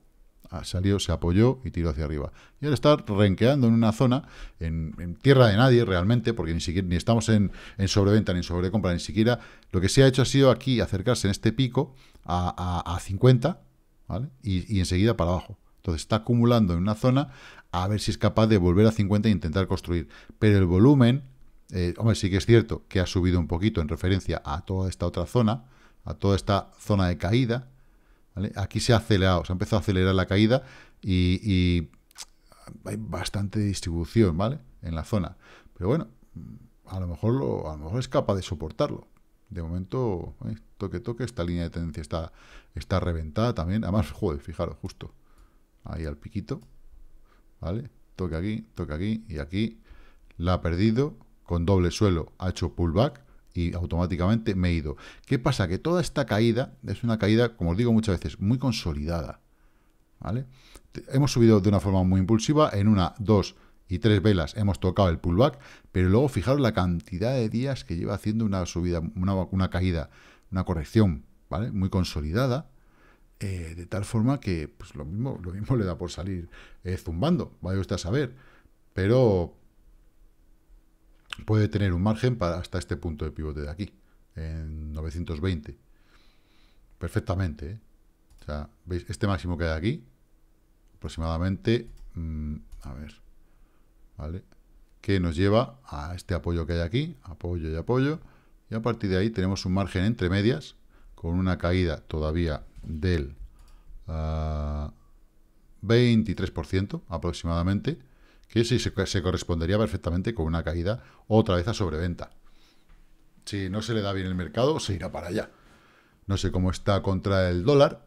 ah, salió, se apoyó y tiró hacia arriba. Y ahora está renqueando en una zona, en, tierra de nadie realmente, porque ni siquiera ni estamos en, sobreventa ni en sobrecompra, ni siquiera. Lo que se ha hecho ha sido aquí acercarse en este pico a, 50 y, enseguida para abajo. Entonces está acumulando en una zona a ver si es capaz de volver a 50 e intentar construir. Pero el volumen, eh, hombre, sí que es cierto que ha subido un poquito en referencia a toda esta otra zona, a toda esta zona de caída. Aquí se ha acelerado, se ha empezado a acelerar la caída y, hay bastante distribución ¿vale? en la zona. Pero bueno, a lo mejor, lo, a lo mejor es capaz de soportarlo. De momento, toque, toque, esta línea de tendencia está, está reventada también. Además, joder, fijaros, justo ahí al piquito, ¿vale? Toque aquí, toque aquí y aquí. La ha perdido con doble suelo, ha hecho pullback y automáticamente me he ido. ¿Qué pasa? Que toda esta caída es una caída, como os digo muchas veces, muy consolidada. ¿Vale? Hemos subido de una forma muy impulsiva, en una, dos y tres velas hemos tocado el pullback, pero luego fijaros la cantidad de días que lleva haciendo una subida, una, caída, una corrección, ¿vale? Muy consolidada, eh, de tal forma que pues, lo, mismo, lo mismo le da por salir eh, zumbando, vaya usted a saber. Pero puede tener un margen para hasta este punto de pivote de aquí, en 920. Perfectamente, ¿eh? ¿veis? Este máximo que hay aquí, aproximadamente, mm, a ver, ¿vale? Que nos lleva a este apoyo que hay aquí, apoyo y apoyo, y a partir de ahí tenemos un margen entre medias, con una caída todavía del 23% ah, aproximadamente, que sí, se, correspondería perfectamente con una caída otra vez a sobreventa. Si no se le da bien el mercado, se irá para allá. No sé cómo está contra el dólar,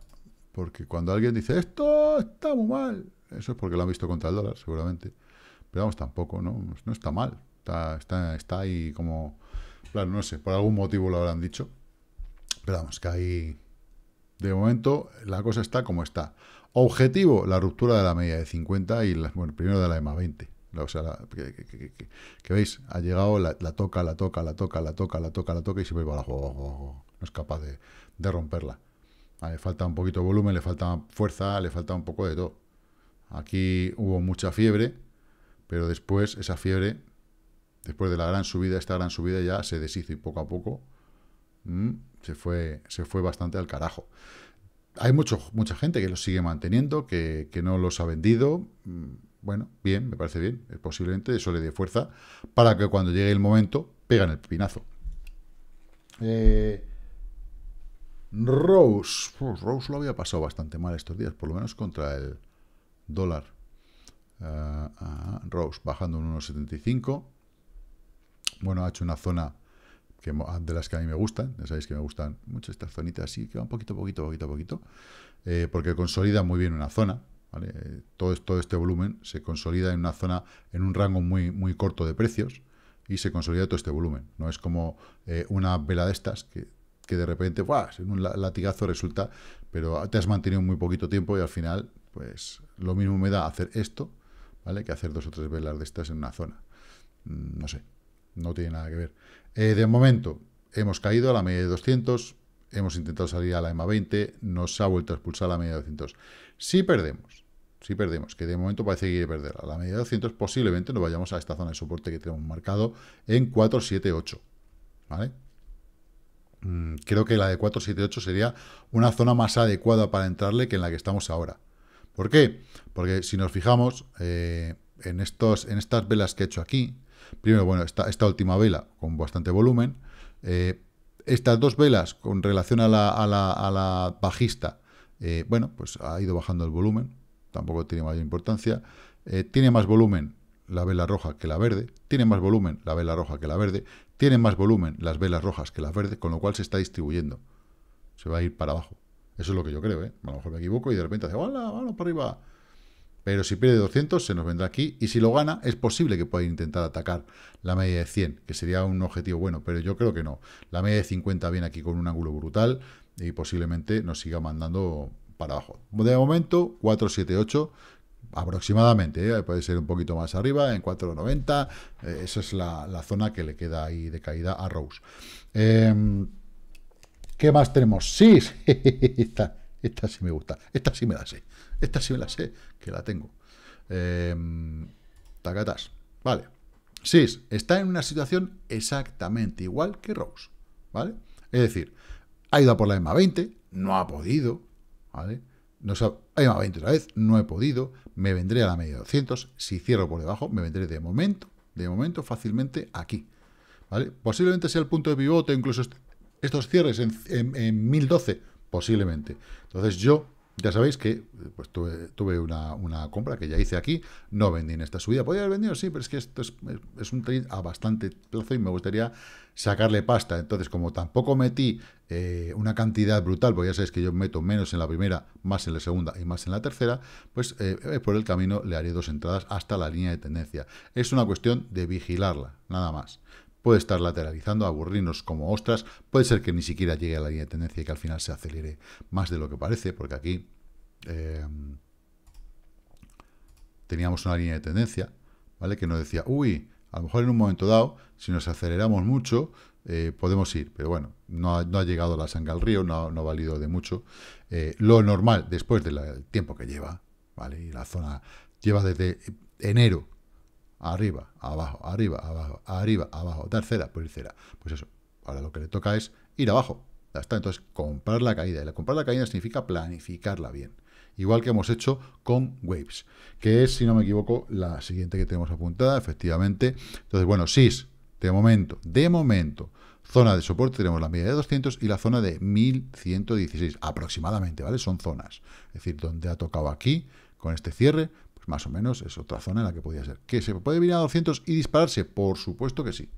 porque cuando alguien dice, esto está muy mal, eso es porque lo han visto contra el dólar, seguramente. Pero vamos, tampoco, ¿no? No está mal. Está, está, ahí como... Claro, no sé, por algún motivo lo habrán dicho. Pero vamos, que ahí... De momento, la cosa está como está. Objetivo, la ruptura de la media de 50 y primero de la EMA 20. que, veis, ha llegado, la, toca, la toca, la toca, la toca, la toca, la toca y se va a oh, la oh, oh, No es capaz de, romperla. Ah, le falta un poquito de volumen, le falta fuerza, le falta un poco de todo. Aquí hubo mucha fiebre, pero después esa fiebre, después de la gran subida, esta gran subida ya se deshizo y poco a poco mm, se, fue, se fue bastante al carajo hay mucho, mucha gente que los sigue manteniendo, que, no los ha vendido. Mm, bueno, bien, me parece bien. Posiblemente eso le dé fuerza para que cuando llegue el momento pegan el pinazo. Eh, Rose. Rose lo había pasado bastante mal estos días, por lo menos contra el dólar. Ah, ah, Rose bajando un 1,75. Bueno, ha hecho una zona Ah, de las que a mí me gustan, ya sabéis que me gustan mucho estas zonitas así, que van poquito, poquito, poquito, poquito, eh, porque consolida muy bien una zona, ¿vale? Eh, todo, este volumen se consolida en una zona, en un rango muy, muy corto de precios, y se consolida todo este volumen. No es como eh, una vela de estas que, de repente, ¡buah! En un latigazo resulta, pero te has mantenido muy poquito tiempo y al final, pues lo mismo me da hacer esto, ¿vale? Que hacer dos o tres velas de estas en una zona. Mm, no sé, no tiene nada que ver. Eh, de momento, hemos caído a la media de 200, hemos intentado salir a la EMA 20, nos ha vuelto a expulsar a la media de 200. Si perdemos, si perdemos, que de momento parece que quiere perder a la media de 200, posiblemente nos vayamos a esta zona de soporte que tenemos marcado en 478, ¿vale? Mm, creo que la de 478 sería una zona más adecuada para entrarle que en la que estamos ahora. ¿Por qué? Porque si nos fijamos eh, en, estos, en estas velas que he hecho aquí, Primero, bueno, esta, esta última vela con bastante volumen. Eh, estas dos velas con relación a la, a la, a la bajista, eh, bueno, pues ha ido bajando el volumen, tampoco tiene mayor importancia. Eh, tiene más volumen la vela roja que la verde, tiene más volumen la vela roja que la verde, tiene más volumen las velas rojas que las verdes, con lo cual se está distribuyendo. Se va a ir para abajo. Eso es lo que yo creo, ¿eh? A lo mejor me equivoco y de repente hace, hola, vamos para arriba. Pero si pierde 200, se nos vendrá aquí. Y si lo gana, es posible que pueda intentar atacar la media de 100, que sería un objetivo bueno, pero yo creo que no. La media de 50 viene aquí con un ángulo brutal y posiblemente nos siga mandando para abajo. De momento, 478 aproximadamente, ¿eh? puede ser un poquito más arriba, en 490. Eh, esa es la, zona que le queda ahí de caída a Rose. Em, ¿Qué más tenemos? Sí, esta, esta sí me gusta, esta sí me da 6. Esta sí me la sé, que la tengo. Eh, em, tacatas. Vale. Sis está en una situación exactamente igual que Rose. ¿Vale? Es decir, ha ido a por la EMA 20, no ha podido. ¿Vale? No se ha, EMA 20 otra vez, no he podido. Me vendré a la media de 200. Si cierro por debajo, me vendré de momento, de momento fácilmente aquí. ¿Vale? Posiblemente sea el punto de pivote, incluso estos cierres en, en 1012, posiblemente. Entonces yo ya sabéis que pues, tuve, una, compra que ya hice aquí, no vendí en esta subida. Podría haber vendido, sí, pero es que esto es, un trade a bastante plazo y me gustaría sacarle pasta. Entonces, como tampoco metí eh, una cantidad brutal, porque ya sabéis que yo meto menos en la primera, más en la segunda y más en la tercera, pues eh, por el camino le haré dos entradas hasta la línea de tendencia. Es una cuestión de vigilarla, nada más puede estar lateralizando, aburrirnos como ostras, puede ser que ni siquiera llegue a la línea de tendencia y que al final se acelere más de lo que parece, porque aquí em, teníamos una línea de tendencia, ¿vale? Que nos decía, uy, a lo mejor en un momento dado, si nos aceleramos mucho, eh, podemos ir, pero bueno, no ha, llegado la sangre al río, no, ha valido de mucho. Eh, lo normal, después del tiempo que lleva, ¿vale? Y la zona lleva desde enero arriba, abajo, arriba, abajo, arriba, abajo, tercera, cera. Pues eso, ahora lo que le toca es ir abajo. Ya está, entonces comprar la caída. Y comprar la caída significa planificarla bien. Igual que hemos hecho con Waves, que es, si no me equivoco, la siguiente que tenemos apuntada, efectivamente. Entonces, bueno, SIS, de momento, de momento, zona de soporte tenemos la media de 200 y la zona de 1116, aproximadamente, ¿vale? Son zonas. Es decir, donde ha tocado aquí, con este cierre, más o menos es otra zona en la que podía ser. ¿Que se puede venir a 200 y dispararse? Por supuesto que sí.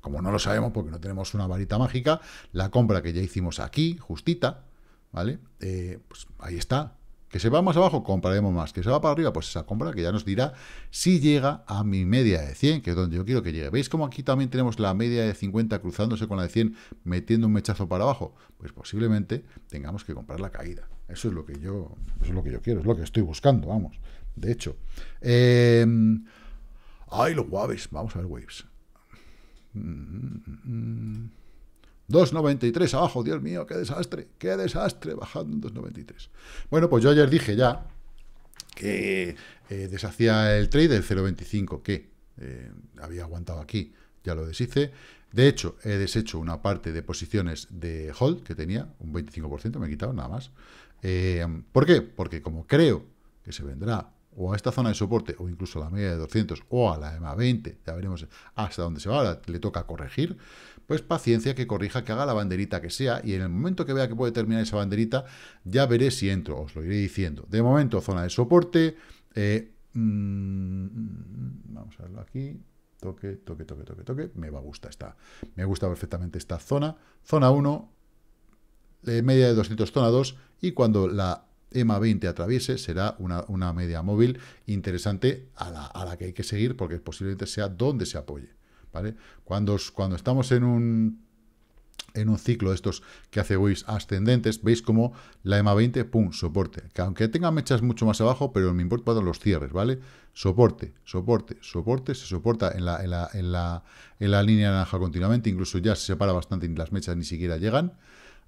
Como no lo sabemos porque no tenemos una varita mágica, la compra que ya hicimos aquí, justita, ¿vale? Eh, pues ahí está. Que se va más abajo, compraremos más. Que se va para arriba, pues esa compra que ya nos dirá si llega a mi media de 100, que es donde yo quiero que llegue. ¿Veis cómo aquí también tenemos la media de 50 cruzándose con la de 100, metiendo un mechazo para abajo? Pues posiblemente tengamos que comprar la caída. Eso es lo que yo, eso es lo que yo quiero, es lo que estoy buscando, vamos de hecho. hay em, ¡Ay, los Waves! Vamos a ver Waves. 2.93 mm, mm, mm. abajo, Dios mío, qué desastre, qué desastre, bajando en 2.93. Bueno, pues yo ayer dije ya que eh, deshacía el trade del 0.25 que eh, había aguantado aquí, ya lo deshice. De hecho, he deshecho una parte de posiciones de hold que tenía, un 25%, me he quitado nada más. Em, ¿Por qué? Porque como creo que se vendrá o a esta zona de soporte, o incluso a la media de 200, o a la EMA 20, ya veremos hasta dónde se va, ahora le toca corregir, pues paciencia que corrija, que haga la banderita que sea, y en el momento que vea que puede terminar esa banderita, ya veré si entro, os lo iré diciendo. De momento, zona de soporte, eh, mm, vamos a verlo aquí, toque, toque, toque, toque, toque, me va a gustar esta, me gusta perfectamente esta zona, zona 1, eh, media de 200, zona 2, y cuando la EMA 20 atraviese, será una, media móvil interesante a la, que hay que seguir porque posiblemente sea donde se apoye. ¿vale? Cuando, cuando estamos en un, en un ciclo de estos que hace Waves ascendentes, veis como la EMA 20, pum, soporte. Que aunque tenga mechas mucho más abajo, pero me importan los cierres, ¿vale? Soporte, soporte, soporte, se soporta en la, en la, en la línea naranja continuamente, incluso ya se separa bastante y las mechas ni siquiera llegan.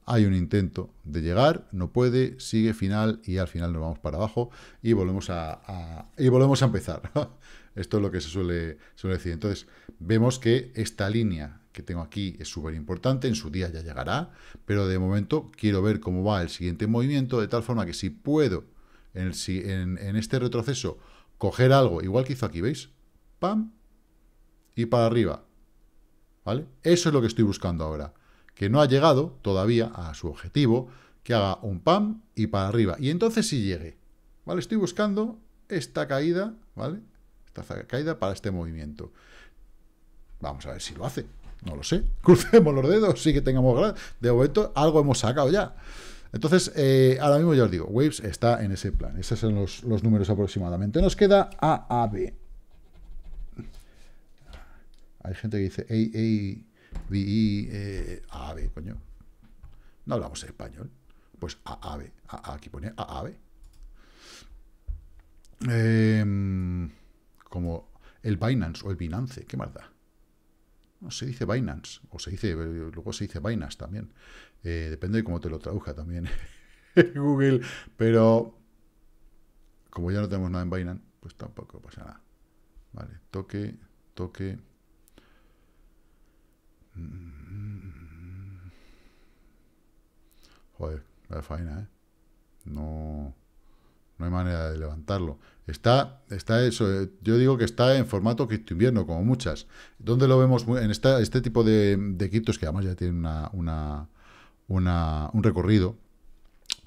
Hay un intento de llegar, no puede, sigue final y al final nos vamos para abajo y volvemos a, y volvemos a empezar. Esto es lo que se suele, decir. Entonces, vemos que esta línea que tengo aquí es súper importante, en su día ya llegará, pero de momento quiero ver cómo va el siguiente movimiento, de tal forma que si puedo, en, en, este retroceso, coger algo, igual que hizo aquí, ¿veis? ¡Pam! Y para arriba, ¿vale? Eso es lo que estoy buscando ahora que no ha llegado todavía a su objetivo, que haga un pam y para arriba. Y entonces si llegue. ¿Vale? Estoy buscando esta caída, ¿vale? Esta caída para este movimiento. Vamos a ver si lo hace. No lo sé. Crucemos los dedos, sí que tengamos... De momento algo hemos sacado ya. Entonces, eh, ahora mismo ya os digo, Waves está en ese plan. Esos son los, números aproximadamente. Nos queda AAB. Hay gente que dice, Vi eh, coño. No hablamos español. Pues AAB. A, aquí pone aave em, como el Binance o el Binance, ¿qué más da? No, se dice Binance, o se dice, luego se dice Binance también. Eh, depende de cómo te lo traduzca también Google, pero como ya no tenemos nada en Binance, pues tampoco pasa nada. Vale, toque, toque. Mm. Joder, la faena, ¿eh? No, no hay manera de levantarlo. Está, está eso, eh, yo digo que está en formato cripto invierno, como muchas. ¿Dónde lo vemos? En este tipo de, de criptos que además ya tiene una, una, un recorrido.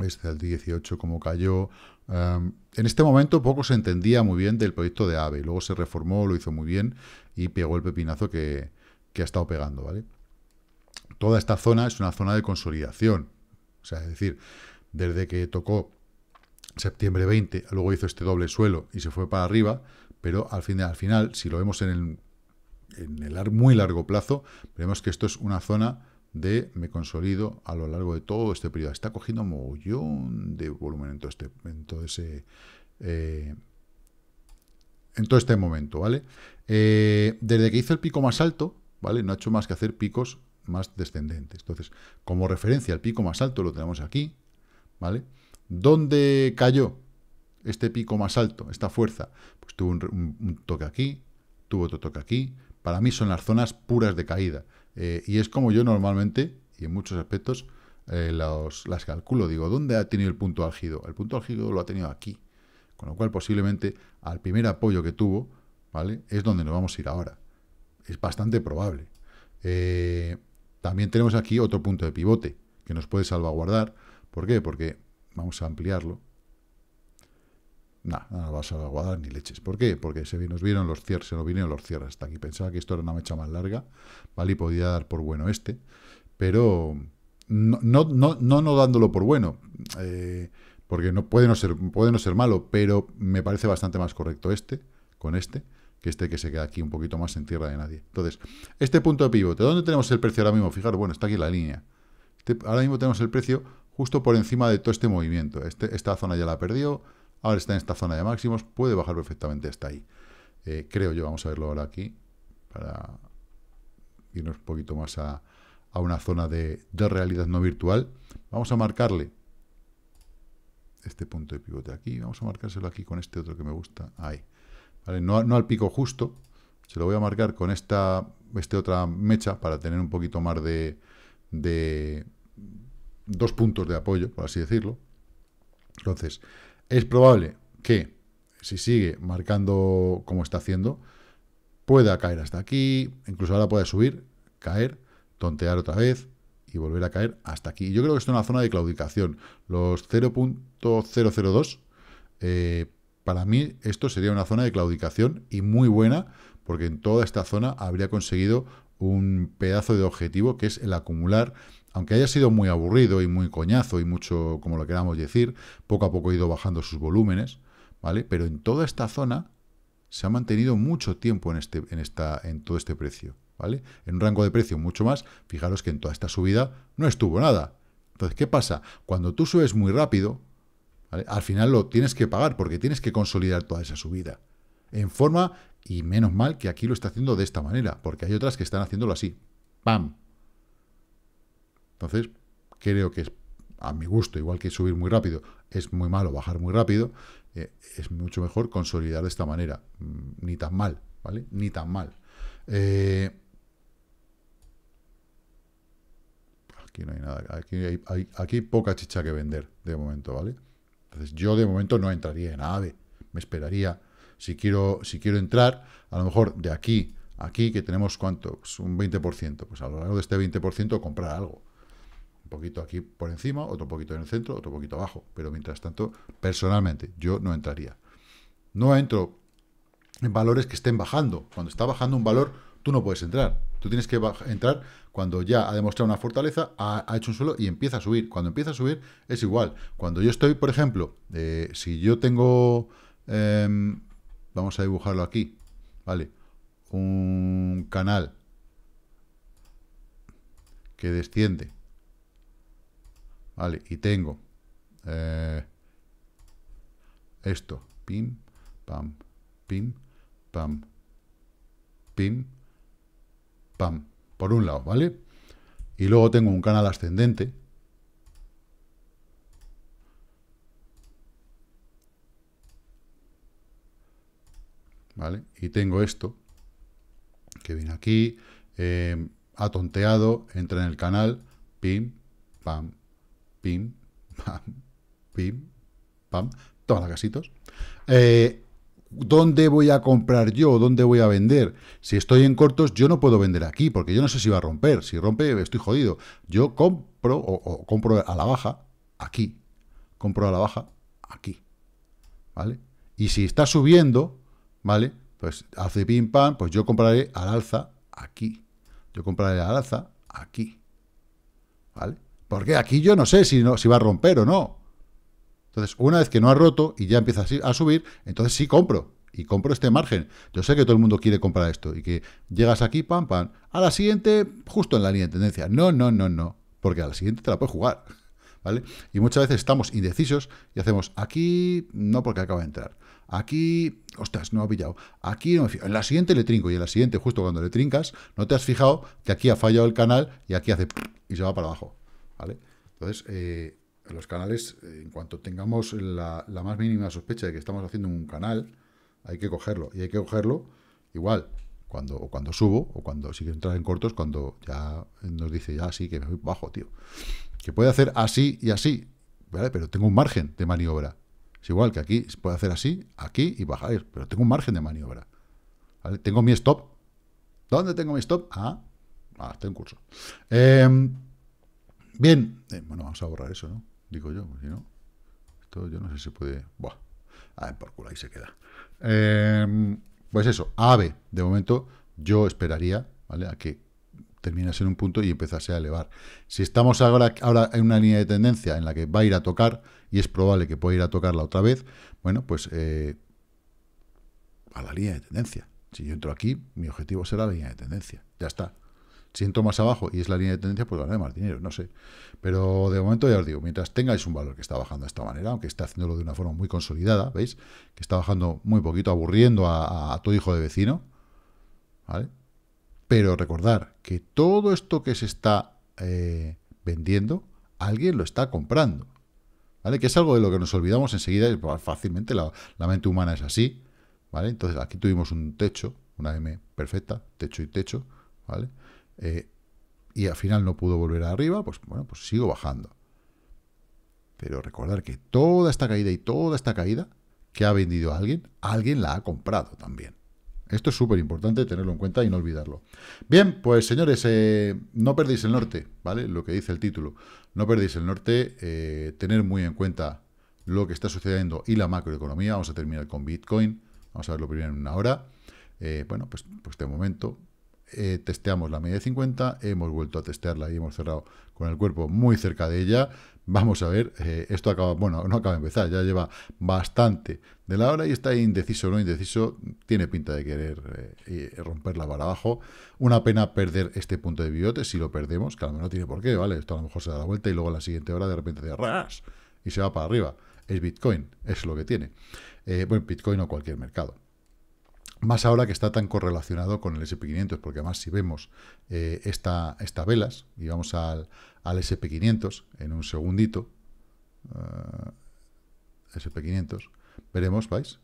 Este del 18 como cayó. Em, en este momento poco se entendía muy bien del proyecto de AVE. Luego se reformó, lo hizo muy bien y pegó el pepinazo que, que ha estado pegando, ¿vale? Toda esta zona es una zona de consolidación. O sea, es decir, desde que tocó septiembre 20, luego hizo este doble suelo y se fue para arriba, pero al, fin, al final, si lo vemos en el, muy largo plazo, vemos que esto es una zona de me consolido a lo largo de todo este periodo. Está cogiendo un de volumen en todo este, en todo eh, en todo este momento, ¿vale? Eh, desde que hizo el pico más alto, no ha hecho más que hacer picos más descendentes. Entonces, como referencia, el pico más alto lo tenemos aquí, ¿vale? ¿Dónde cayó este pico más alto, esta fuerza? Pues tuvo un, toque aquí, tuvo otro toque aquí. Para mí son las zonas puras de caída. Eh, y es como yo normalmente, y en muchos aspectos, eh, las calculo. Digo, ¿dónde ha tenido el punto álgido? El punto álgido lo ha tenido aquí. Con lo cual, posiblemente, al primer apoyo que tuvo, ¿vale? Es donde nos vamos a ir ahora. Es bastante probable. Eh, también tenemos aquí otro punto de pivote que nos puede salvaguardar. ¿Por qué? Porque vamos a ampliarlo. Nada, no nos va a salvaguardar ni leches. ¿Por qué? Porque se nos vieron los cierres, se vinieron los cierres hasta aquí. Pensaba que esto era una mecha más larga, ¿vale? Y podía dar por bueno este. Pero no, no, no, no, dándolo por bueno. Eh, porque no puede no ser, puede no ser malo, pero me parece bastante más correcto este, con este que este que se queda aquí un poquito más en tierra de nadie. Entonces, este punto de pivote, ¿dónde tenemos el precio ahora mismo? Fijaros, bueno, está aquí la línea. Este, ahora mismo tenemos el precio justo por encima de todo este movimiento. Este, esta zona ya la perdió, ahora está en esta zona de máximos, puede bajar perfectamente hasta ahí. Eh, creo yo, vamos a verlo ahora aquí, para irnos un poquito más a, una zona de, de realidad no virtual. Vamos a marcarle este punto de pivote aquí, vamos a marcárselo aquí con este otro que me gusta, ahí. No, al pico justo, se lo voy a marcar con esta, este otra mecha para tener un poquito más de, de dos puntos de apoyo, por así decirlo. Entonces, es probable que si sigue marcando como está haciendo, pueda caer hasta aquí, incluso ahora pueda subir, caer, tontear otra vez y volver a caer hasta aquí. Yo creo que esto es una zona de claudicación. Los 0.002 eh, para mí esto sería una zona de claudicación y muy buena, porque en toda esta zona habría conseguido un pedazo de objetivo que es el acumular, aunque haya sido muy aburrido y muy coñazo y mucho, como lo queramos decir, poco a poco ha ido bajando sus volúmenes, ¿vale? Pero en toda esta zona se ha mantenido mucho tiempo en, este, en, esta, en todo este precio, ¿vale? En un rango de precio mucho más, fijaros que en toda esta subida no estuvo nada. Entonces, ¿qué pasa? Cuando tú subes muy rápido, al final lo tienes que pagar porque tienes que consolidar toda esa subida. En forma, y menos mal que aquí lo está haciendo de esta manera, porque hay otras que están haciéndolo así. ¡Pam! Entonces, creo que es a mi gusto, igual que subir muy rápido, es muy malo bajar muy rápido, eh, es mucho mejor consolidar de esta manera. Mm, ni tan mal, ¿vale? Ni tan mal. Eh, aquí no hay nada, aquí aquí hay poca chicha que vender de momento, ¿vale? yo de momento no entraría en AVE, me esperaría. Si quiero, si quiero entrar, a lo mejor de aquí aquí, que tenemos cuánto, un 20%, pues a lo largo de este 20% comprar algo. Un poquito aquí por encima, otro poquito en el centro, otro poquito abajo. Pero mientras tanto, personalmente, yo no entraría. No entro en valores que estén bajando. Cuando está bajando un valor, tú no puedes entrar. Tú tienes que entrar cuando ya ha demostrado una fortaleza, ha, hecho un suelo y empieza a subir. Cuando empieza a subir, es igual. Cuando yo estoy, por ejemplo, eh, si yo tengo... Em, vamos a dibujarlo aquí, ¿vale? Un canal que desciende, ¿vale? Y tengo eh, esto, pim, pam, pim, pam, pim, pam por un lado, ¿vale? Y luego tengo un canal ascendente. ¿Vale? Y tengo esto, que viene aquí, em, ha tonteado, entra en el canal, pim, pam, pim, pam, pim, pam, toma casitos. Eh, ¿Dónde voy a comprar yo? ¿Dónde voy a vender? Si estoy en cortos, yo no puedo vender aquí, porque yo no sé si va a romper. Si rompe, estoy jodido. Yo compro o, compro a la baja aquí. Compro a la baja aquí. ¿Vale? Y si está subiendo, ¿vale? Pues hace pim pam, pues yo compraré al alza aquí. Yo compraré al alza aquí. ¿Vale? Porque aquí yo no sé si, no, si va a romper o no. Entonces, una vez que no ha roto y ya empieza a subir, entonces sí compro y compro este margen. Yo sé que todo el mundo quiere comprar esto y que llegas aquí, pam, pam, a la siguiente, justo en la línea de tendencia. No, no, no, no, porque a la siguiente te la puedes jugar. ¿Vale? Y muchas veces estamos indecisos y hacemos aquí, no porque acaba de entrar. Aquí, ostras, no ha pillado. Aquí no me fijo. En la siguiente le trinco y en la siguiente, justo cuando le trincas, no te has fijado que aquí ha fallado el canal y aquí hace y se va para abajo. ¿Vale? Entonces, eh, los canales, eh, en cuanto tengamos la, más mínima sospecha de que estamos haciendo un canal, hay que cogerlo. Y hay que cogerlo igual, cuando, o cuando subo, o cuando si entrar en cortos, cuando ya nos dice, ya sí, que me voy bajo, tío. Que puede hacer así y así, ¿vale? Pero tengo un margen de maniobra. Es igual que aquí, se puede hacer así, aquí y bajar, pero tengo un margen de maniobra. Tengo mi stop. ¿Dónde tengo mi stop? Ah, ah está en curso. Em, bien, eh, bueno, vamos a borrar eso, ¿no? Digo yo, si no. Esto yo no sé si puede. Buah. A ver, por culo, ahí se queda. Em, pues eso, AVE. De momento, yo esperaría, ¿vale? A que terminase en un punto y empezase a elevar. Si estamos ahora, ahora en una línea de tendencia en la que va a ir a tocar, y es probable que pueda ir a tocarla otra vez, bueno, pues eh, a la línea de tendencia. Si yo entro aquí, mi objetivo será la línea de tendencia. Ya está siento más abajo y es la línea de tendencia, pues ganaré más dinero, no sé. Pero de momento ya os digo, mientras tengáis un valor que está bajando de esta manera, aunque está haciéndolo de una forma muy consolidada, ¿veis? Que está bajando muy poquito, aburriendo a, tu hijo de vecino, ¿vale? Pero recordar que todo esto que se está eh, vendiendo, alguien lo está comprando, ¿vale? Que es algo de lo que nos olvidamos enseguida, y pues, fácilmente la, la mente humana es así, ¿vale? Entonces aquí tuvimos un techo, una M perfecta, techo y techo, ¿vale? Eh, y al final no pudo volver arriba, pues bueno, pues sigo bajando. Pero recordar que toda esta caída y toda esta caída que ha vendido alguien, alguien la ha comprado también. Esto es súper importante tenerlo en cuenta y no olvidarlo. Bien, pues señores, eh, no perdéis el norte, ¿vale? Lo que dice el título. No perdéis el norte, eh, tener muy en cuenta lo que está sucediendo y la macroeconomía. Vamos a terminar con Bitcoin. Vamos a verlo primero en una hora. bueno, pues, pues de momento eh, testeamos la media de 50, hemos vuelto a testearla y hemos cerrado con el cuerpo muy cerca de ella. Vamos a ver, eh, esto acaba, bueno, no acaba de empezar, ya lleva bastante de la hora y está indeciso o no indeciso, tiene pinta de querer eh, romperla para abajo. Una pena perder este punto de bigote, si lo perdemos, que a lo mejor no tiene por qué, ¿vale? Esto a lo mejor se da la vuelta y luego a la siguiente hora de repente de y se va para arriba. Es Bitcoin, es lo que tiene. bueno, Bitcoin o cualquier mercado. Más ahora que está tan correlacionado con el SP500, porque además si vemos eh, esta, esta, velas, y vamos al, al SP500 en un segundito, eh, SP500, veremos, veis,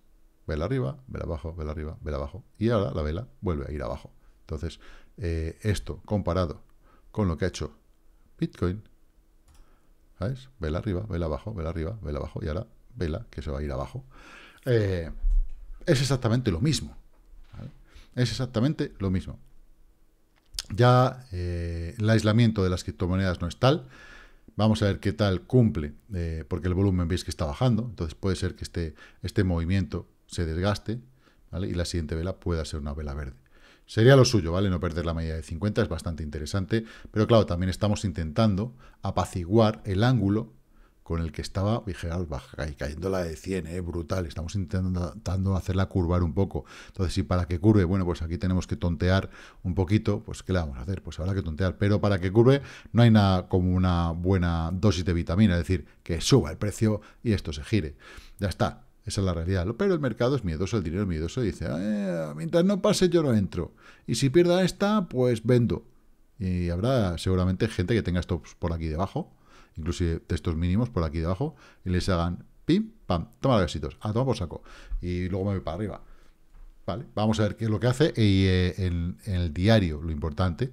Vela arriba, vela abajo, vela arriba, vela abajo, y ahora la vela vuelve a ir abajo. Entonces, eh, esto comparado con lo que ha hecho Bitcoin, veis, Vela arriba, vela abajo, vela arriba, vela abajo, y ahora vela que se va a ir abajo. es exactamente lo mismo. Es exactamente lo mismo. Ya eh, el aislamiento de las criptomonedas no es tal. Vamos a ver qué tal cumple, eh, porque el volumen veis que está bajando, entonces puede ser que este, este movimiento se desgaste y la siguiente vela pueda ser una vela verde. Sería lo suyo, ¿vale? No perder la media de 50 es bastante interesante, pero claro, también estamos intentando apaciguar el ángulo con el que estaba, y cayendo la de 100, eh, brutal, estamos intentando hacerla curvar un poco. Entonces, si para que curve, bueno, pues aquí tenemos que tontear un poquito, pues ¿qué le vamos a hacer? Pues habrá que tontear, pero para que curve no hay nada como una buena dosis de vitamina, es decir, que suba el precio y esto se gire. Ya está, esa es la realidad. Pero el mercado es miedoso, el dinero es miedoso dice, eh, mientras no pase yo no entro. Y si pierda esta, pues vendo. Y habrá seguramente gente que tenga esto pues, por aquí debajo inclusive textos mínimos por aquí debajo, y les hagan pim, pam, toma los besitos. ah, toma por saco, y luego me voy para arriba. Vale, vamos a ver qué es lo que hace y eh, en, el diario lo importante,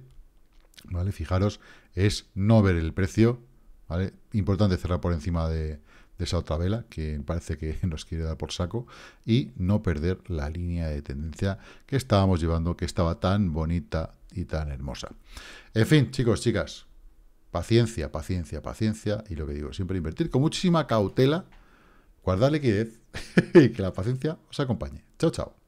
¿vale? Fijaros, es no ver el precio, ¿vale? Importante cerrar por encima de esa otra vela que parece que nos quiere dar por saco y no perder la línea de tendencia que estábamos llevando, que estaba tan bonita y tan hermosa. En fin, chicos, chicas, Paciencia, paciencia, paciencia. Y lo que digo, siempre invertir con muchísima cautela, guardar liquidez y que la paciencia os acompañe. Chao, chao.